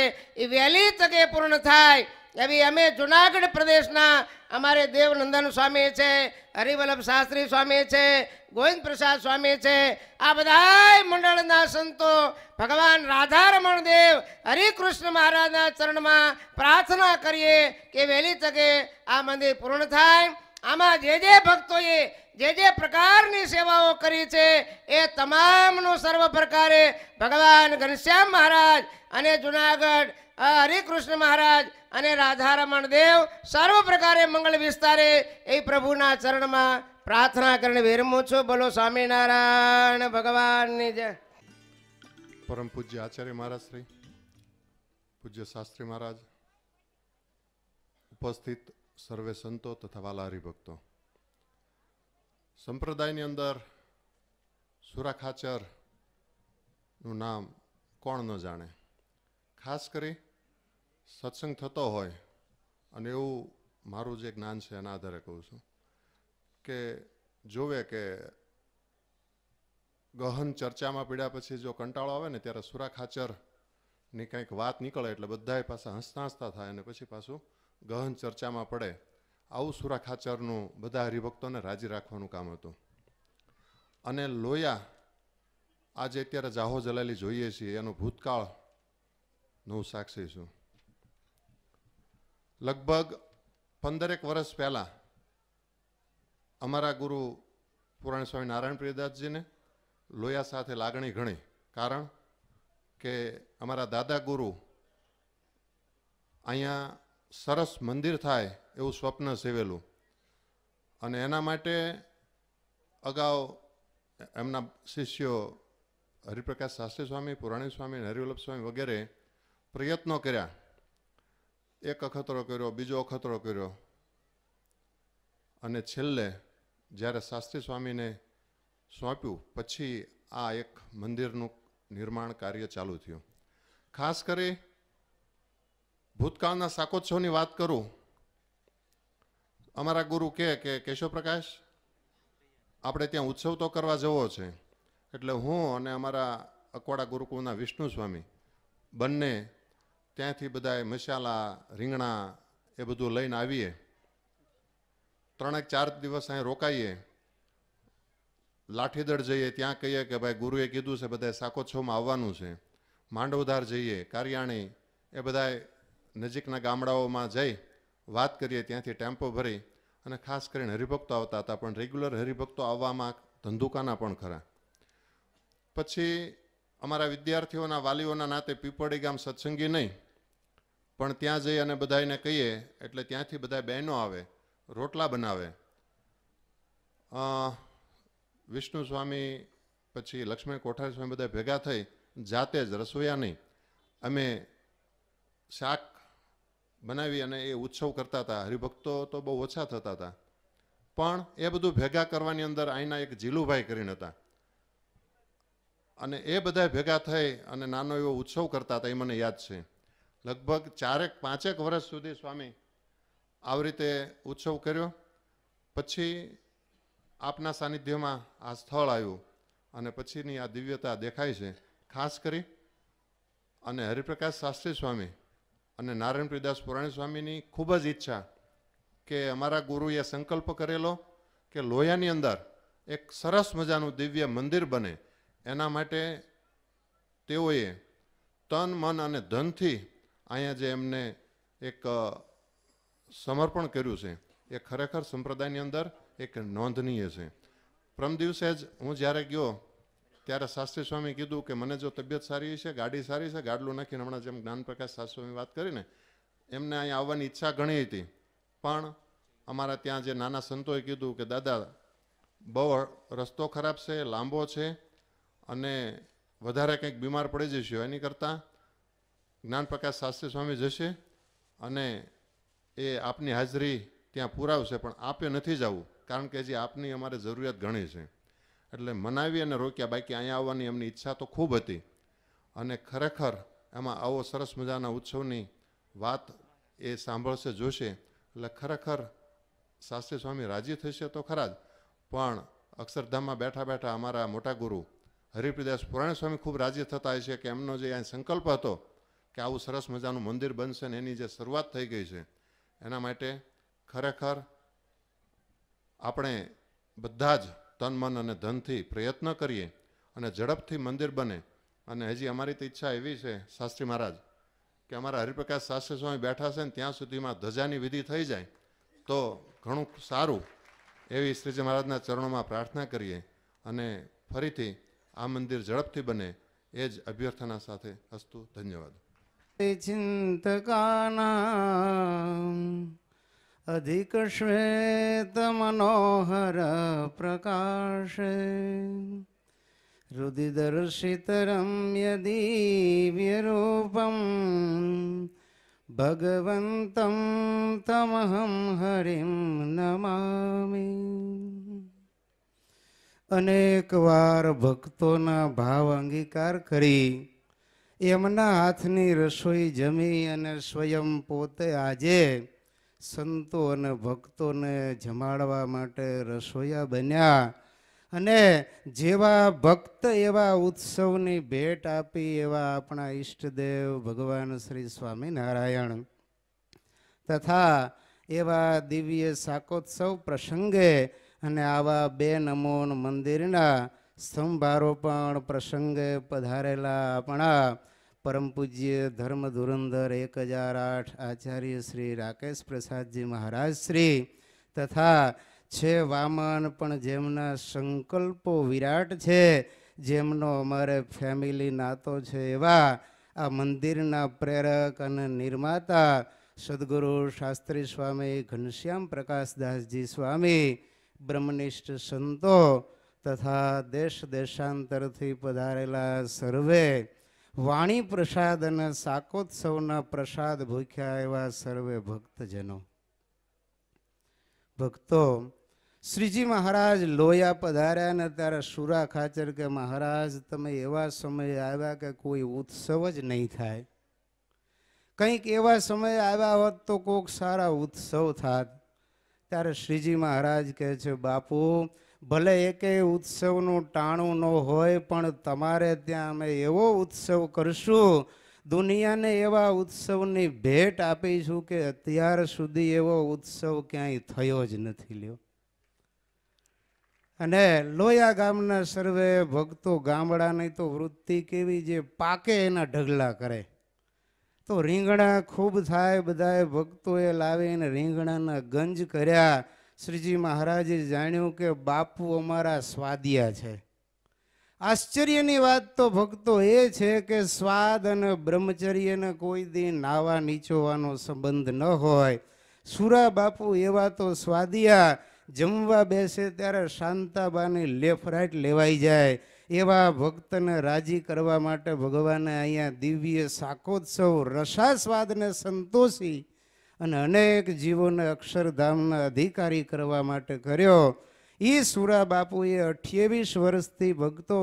એ વહેલી તકે પૂર્ણ થાય એવી અમે જુનાગઢ પ્રદેશના અમારે દેવનંદન સ્વામી છે હરિવલ્લભ શાસ્ત્રી સ્વામી છે ગોવિંદ પ્રસાદ સ્વામી છે આ બધા મંડળના સંતો ભગવાન રાધારમણ દેવ હરિકૃષ્ણ મહારાજના ચરણમાં પ્રાર્થના કરીએ કે વહેલી તકે આ મંદિર પૂર્ણ થાય આમાં જે જે ભક્તોએ જે જે પ્રકારની સેવાઓ કરી છે એ તમામનું સર્વ પ્રકારે ભગવાન ઘનશ્યામ મહારાજ અને જુનાગઢ હરિકૃષ્ણ મહારાજ અને રાધા રમણ દેવ સર્વ પ્રકારે મંગળ વિસ્તારે એ પ્રભુના ચરણમાં પ્રાર્થના કરીને વિરમું છું બોલો સ્વામિનારાયણ ભગવાનની જય પરમ પૂજ્ય આચાર્ય મહારાજ શ્રી પૂજ્ય શાસ્ત્રી મહારાજ ઉપસ્થિત સર્વે સંતો તથા વાલા હરિભક્તો સંપ્રદાયની અંદર સુરાખાચરનું નામ કોણ ન જાણે ખાસ કરી સત્સંગ થતો હોય અને એવું મારું જે જ્ઞાન છે એના આધારે કહું છું કે જોવે કે ગહન ચર્ચામાં પીડ્યા પછી જો કંટાળો આવે ને ત્યારે સુરાખાચરની કંઈક વાત નીકળે એટલે બધાએ પાછા હસતા હસતા થાય અને પછી પાછું ગહન ચર્ચામાં પડે આવું સુરાખાચરનું બધા હરિભક્તોને રાજી રાખવાનું કામ હતું અને લોયા આજે અત્યારે જાહો જલાલી જોઈએ છીએ એનો ભૂતકાળ નું સાક્ષી છું લગભગ પંદરેક વર્ષ પહેલાં અમારા ગુરુ પુરાણ સ્વામી નારાયણ પ્રિયદાસજીને લોયા સાથે લાગણી ઘણી કારણ કે અમારા દાદા ગુરુ અહીંયા સરસ મંદિર થાય એવું સ્વપ્ન સેવેલું અને એના માટે અગાઉ એમના શિષ્યો હરિપ્રકાશ શાસ્ત્રી સ્વામી પુરાણી સ્વામી હરિવલ્લભ સ્વામી વગેરે પ્રયત્નો કર્યા એક અખતરો કર્યો બીજો અખતરો કર્યો અને છેલ્લે જ્યારે શાસ્ત્રી સ્વામીને સોંપ્યું પછી આ એક મંદિરનું નિર્માણ કાર્ય ચાલુ થયું ખાસ કરી ભૂતકાળના શાકોત્સવની વાત કરું અમારા ગુરુ કહે કે કેશવ પ્રકાશ આપણે ત્યાં ઉત્સવ તો કરવા જવો છે એટલે હું અને અમારા અકવાડા ગુરુકુળના વિષ્ણુ સ્વામી બંને ત્યાંથી બધાએ મસાલા રીંગણા એ બધું લઈને આવીએ ત્રણેક ચાર દિવસ અહીં રોકાઈએ લાઠીદળ જઈએ ત્યાં કહીએ કે ભાઈ ગુરુએ કીધું છે બધાએ સાકોછોમાં આવવાનું છે માંડવધાર જઈએ કારિયાણી એ બધાએ નજીકના ગામડાઓમાં જઈ વાત કરીએ ત્યાંથી ટેમ્પો ભરી અને ખાસ કરીને હરિભક્તો આવતા હતા પણ રેગ્યુલર હરિભક્તો આવવામાં ધંધુકાના પણ ખરા પછી અમારા વિદ્યાર્થીઓના વાલીઓના નાતે પીપળી ગામ સત્સંગી નહીં પણ ત્યાં જઈ અને બધાને કહીએ એટલે ત્યાંથી બધા બહેનો આવે રોટલા બનાવે વિષ્ણુ સ્વામી પછી લક્ષ્મી કોઠારી સ્વામી બધા ભેગા થઈ જાતે જ રસોયા નહીં અમે શાક બનાવી અને એ ઉત્સવ કરતા હતા હરિભક્તો તો બહુ ઓછા થતા હતા પણ એ બધું ભેગા કરવાની અંદર અહીંના એક જીલુભાઈ કરીને હતા અને એ બધા ભેગા થઈ અને નાનો એવો ઉત્સવ કરતા હતા એ મને યાદ છે લગભગ ચારેક પાંચેક વર્ષ સુધી સ્વામી આવી રીતે ઉત્સવ કર્યો પછી આપના સાનિધ્યમાં આ સ્થળ આવ્યું અને પછીની આ દિવ્યતા દેખાય છે ખાસ કરી અને હરિપ્રકાશ શાસ્ત્રી સ્વામી અને નારાયણ પ્રિદાસ પુરાણી સ્વામીની ખૂબ જ ઈચ્છા કે અમારા ગુરુએ સંકલ્પ કરેલો કે લોહિયાની અંદર એક સરસ મજાનું દિવ્ય મંદિર બને એના માટે તેઓએ તન મન અને ધનથી અહીંયા જે એમને એક સમર્પણ કર્યું છે એ ખરેખર સંપ્રદાયની અંદર એક નોંધનીય છે પ્રમ દિવસે જ હું જ્યારે ગયો ત્યારે શાસ્ત્રી સ્વામી કીધું કે મને જો તબિયત સારી છે ગાડી સારી છે ગાડલું નાખીને હમણાં જેમ જ્ઞાનપ્રકાશ શાસ્ત્રી સ્વામી વાત કરીને એમને અહીંયા આવવાની ઈચ્છા ઘણી હતી પણ અમારા ત્યાં જે નાના સંતોએ કીધું કે દાદા બહુ રસ્તો ખરાબ છે લાંબો છે અને વધારે કંઈક બીમાર પડી જશે એની કરતાં જ્ઞાન પ્રકાશ શાસ્ત્રી સ્વામી જશે અને એ આપની હાજરી ત્યાં પુરાવશે પણ આપે નથી જવું કારણ કે હજી આપની અમારે જરૂરિયાત ઘણી છે એટલે મનાવી અને રોક્યા બાકી અહીંયા આવવાની એમની ઈચ્છા તો ખૂબ હતી અને ખરેખર એમાં આવો સરસ મજાના ઉત્સવની વાત એ સાંભળશે જોશે એટલે ખરેખર શાસ્ત્રી સ્વામી રાજી થશે તો ખરા જ પણ અક્ષરધામમાં બેઠા બેઠા અમારા મોટા ગુરુ હરિપ્રદાસ પુરાણસ્વામી ખૂબ રાજી થતા હોય છે કે એમનો જે અહીં સંકલ્પ હતો કે આવું સરસ મજાનું મંદિર બનશે ને એની જે શરૂઆત થઈ ગઈ છે એના માટે ખરેખર આપણે બધા જ તન મન અને ધનથી પ્રયત્ન કરીએ અને ઝડપથી મંદિર બને અને હજી અમારી તો ઈચ્છા એવી છે શાસ્ત્રી મહારાજ કે અમારા હરિપ્રકાશ શાસ્ત્રી સ્વામી બેઠા છે ને ત્યાં સુધીમાં ધજાની વિધિ થઈ જાય તો ઘણું સારું એવી શ્રીજી મહારાજના ચરણોમાં પ્રાર્થના કરીએ અને ફરીથી આ મંદિર ઝડપથી બને એ જ અભ્યર્થના સાથે હસ્તુ ધન્યવાદ ચિંતકાના અધિક શ્વેત મનોહર પ્રકાશે હૃદિદર્શિતરમ્ય દિવ્યરૂપમ ભગવંતમ તમહમ હરિમ નમામી અનેકવાર ભક્તોના ભાવ અંગીકાર કરી એમના હાથની રસોઈ જમી અને સ્વયં પોતે આજે સંતો અને ભક્તોને જમાડવા માટે રસોયા બન્યા અને જેવા ભક્ત એવા ઉત્સવની ભેટ આપી એવા આપણા ઈષ્ટદેવ ભગવાન શ્રી સ્વામિનારાયણ તથા એવા દિવ્ય શાકોત્સવ પ્રસંગે અને આવા બે નમોન મંદિરના સંભારોપણ પ્રસંગે પધારેલા આપણા પરમ પૂજ્ય ધર્મ ધુરંધર એક હજાર આઠ આચાર્ય શ્રી રાકેશ પ્રસાદજી મહારાજ શ્રી તથા છે વામન પણ જેમના સંકલ્પો વિરાટ છે જેમનો અમારે ફેમિલી નાતો છે એવા આ મંદિરના પ્રેરક અને નિર્માતા સદગુરુ શાસ્ત્રી સ્વામી ઘનશ્યામ પ્રકાશદાસજી સ્વામી બ્રહ્મનિષ્ઠ સંતો તથા દેશ દેશાંતરથી પધારેલા સર્વે વાણી પ્રસાદ અને શાકોત્સવના પ્રસાદ ભૂખ્યા એવા સર્વે ભક્તજનો ભક્તો શ્રીજી મહારાજ લોયા પધાર્યા ને ત્યારે સુરા ખાચર કે મહારાજ તમે એવા સમયે આવ્યા કે કોઈ ઉત્સવ જ નહીં થાય કંઈક એવા સમયે આવ્યા હોત તો કોઈક સારા ઉત્સવ થાત ત્યારે શ્રીજી મહારાજ કહે છે બાપુ ભલે એકેય ઉત્સવનું ટાણું ન હોય પણ તમારે ત્યાં અમે એવો ઉત્સવ કરશું દુનિયાને એવા ઉત્સવની ભેટ આપીશું કે અત્યાર સુધી એવો ઉત્સવ ક્યાંય થયો જ નથી લ્યો અને લોયા ગામના સર્વે ભક્તો ગામડાની તો વૃત્તિ કેવી જે પાકે એના ઢગલા કરે તો રીંગણા ખૂબ થાય બધાએ ભક્તોએ લાવીને રીંગણાના ગંજ કર્યા શ્રીજી મહારાજે જાણ્યું કે બાપુ અમારા સ્વાદિયા છે આશ્ચર્યની વાત તો ભક્તો એ છે કે સ્વાદ અને બ્રહ્મચર્યને કોઈ દી નાવા નીચોવાનો સંબંધ ન હોય સુરા બાપુ એવા તો સ્વાદિયા જમવા બેસે ત્યારે શાંતાબાની લેફરાટ લેવાઈ જાય એવા ભક્તને રાજી કરવા માટે ભગવાને અહીંયા દિવ્ય શાકોત્સવ રસાસ્વાદને સંતોષી અને અનેક જીવોને અક્ષરધામના અધિકારી કરવા માટે કર્યો એ સુરા બાપુએ અઠ્યાવીસ વર્ષથી ભક્તો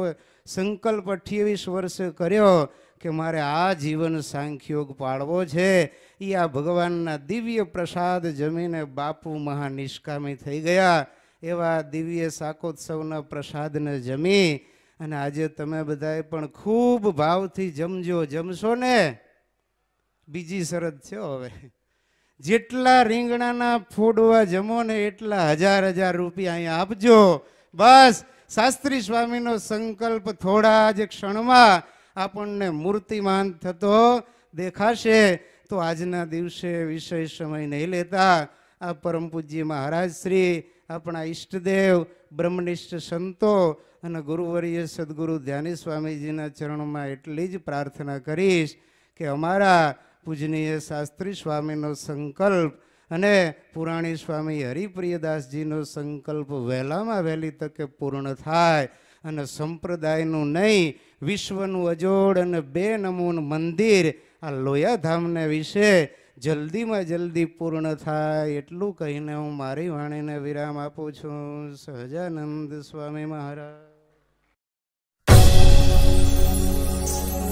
સંકલ્પ અઠ્યાવીસ વર્ષે કર્યો કે મારે આ જીવન સાંખ્યોગ પાળવો છે એ આ ભગવાનના દિવ્ય પ્રસાદ જમીને બાપુ મહાનિષ્કામી થઈ ગયા એવા દિવ્ય શાકોત્સવના પ્રસાદને જમી અને આજે તમે બધાએ પણ ખૂબ ભાવથી જમજો જમશો ને બીજી શરત છે હવે જેટલા રીંગણાના ફોડવા જમો ને એટલા હજાર હજાર રૂપિયા અહીંયા આપજો બસ શાસ્ત્રી સ્વામીનો સંકલ્પ થોડા જ ક્ષણમાં આપણને મૂર્તિમાન થતો દેખાશે તો આજના દિવસે વિષય સમય નહીં લેતા આ પરમ પૂજ્ય મહારાજ શ્રી આપણા ઈષ્ટદેવ બ્રહ્મનિષ્ઠ સંતો અને ગુરુવર્ય સદગુરુ ધ્યાની સ્વામીજીના ચરણમાં એટલી જ પ્રાર્થના કરીશ કે અમારા પૂજનીય શાસ્ત્રી સ્વામીનો સંકલ્પ અને પુરાણી સ્વામી હરિપ્રિયદાસજીનો સંકલ્પ વહેલામાં વહેલી તકે પૂર્ણ થાય અને સંપ્રદાયનું નહીં વિશ્વનું અજોડ અને બે નમૂન મંદિર આ લોયાધામને વિશે જલ્દીમાં જલ્દી પૂર્ણ થાય એટલું કહીને હું મારી વાણીને વિરામ આપું છું સહજાનંદ સ્વામી મહારાજ Podcast.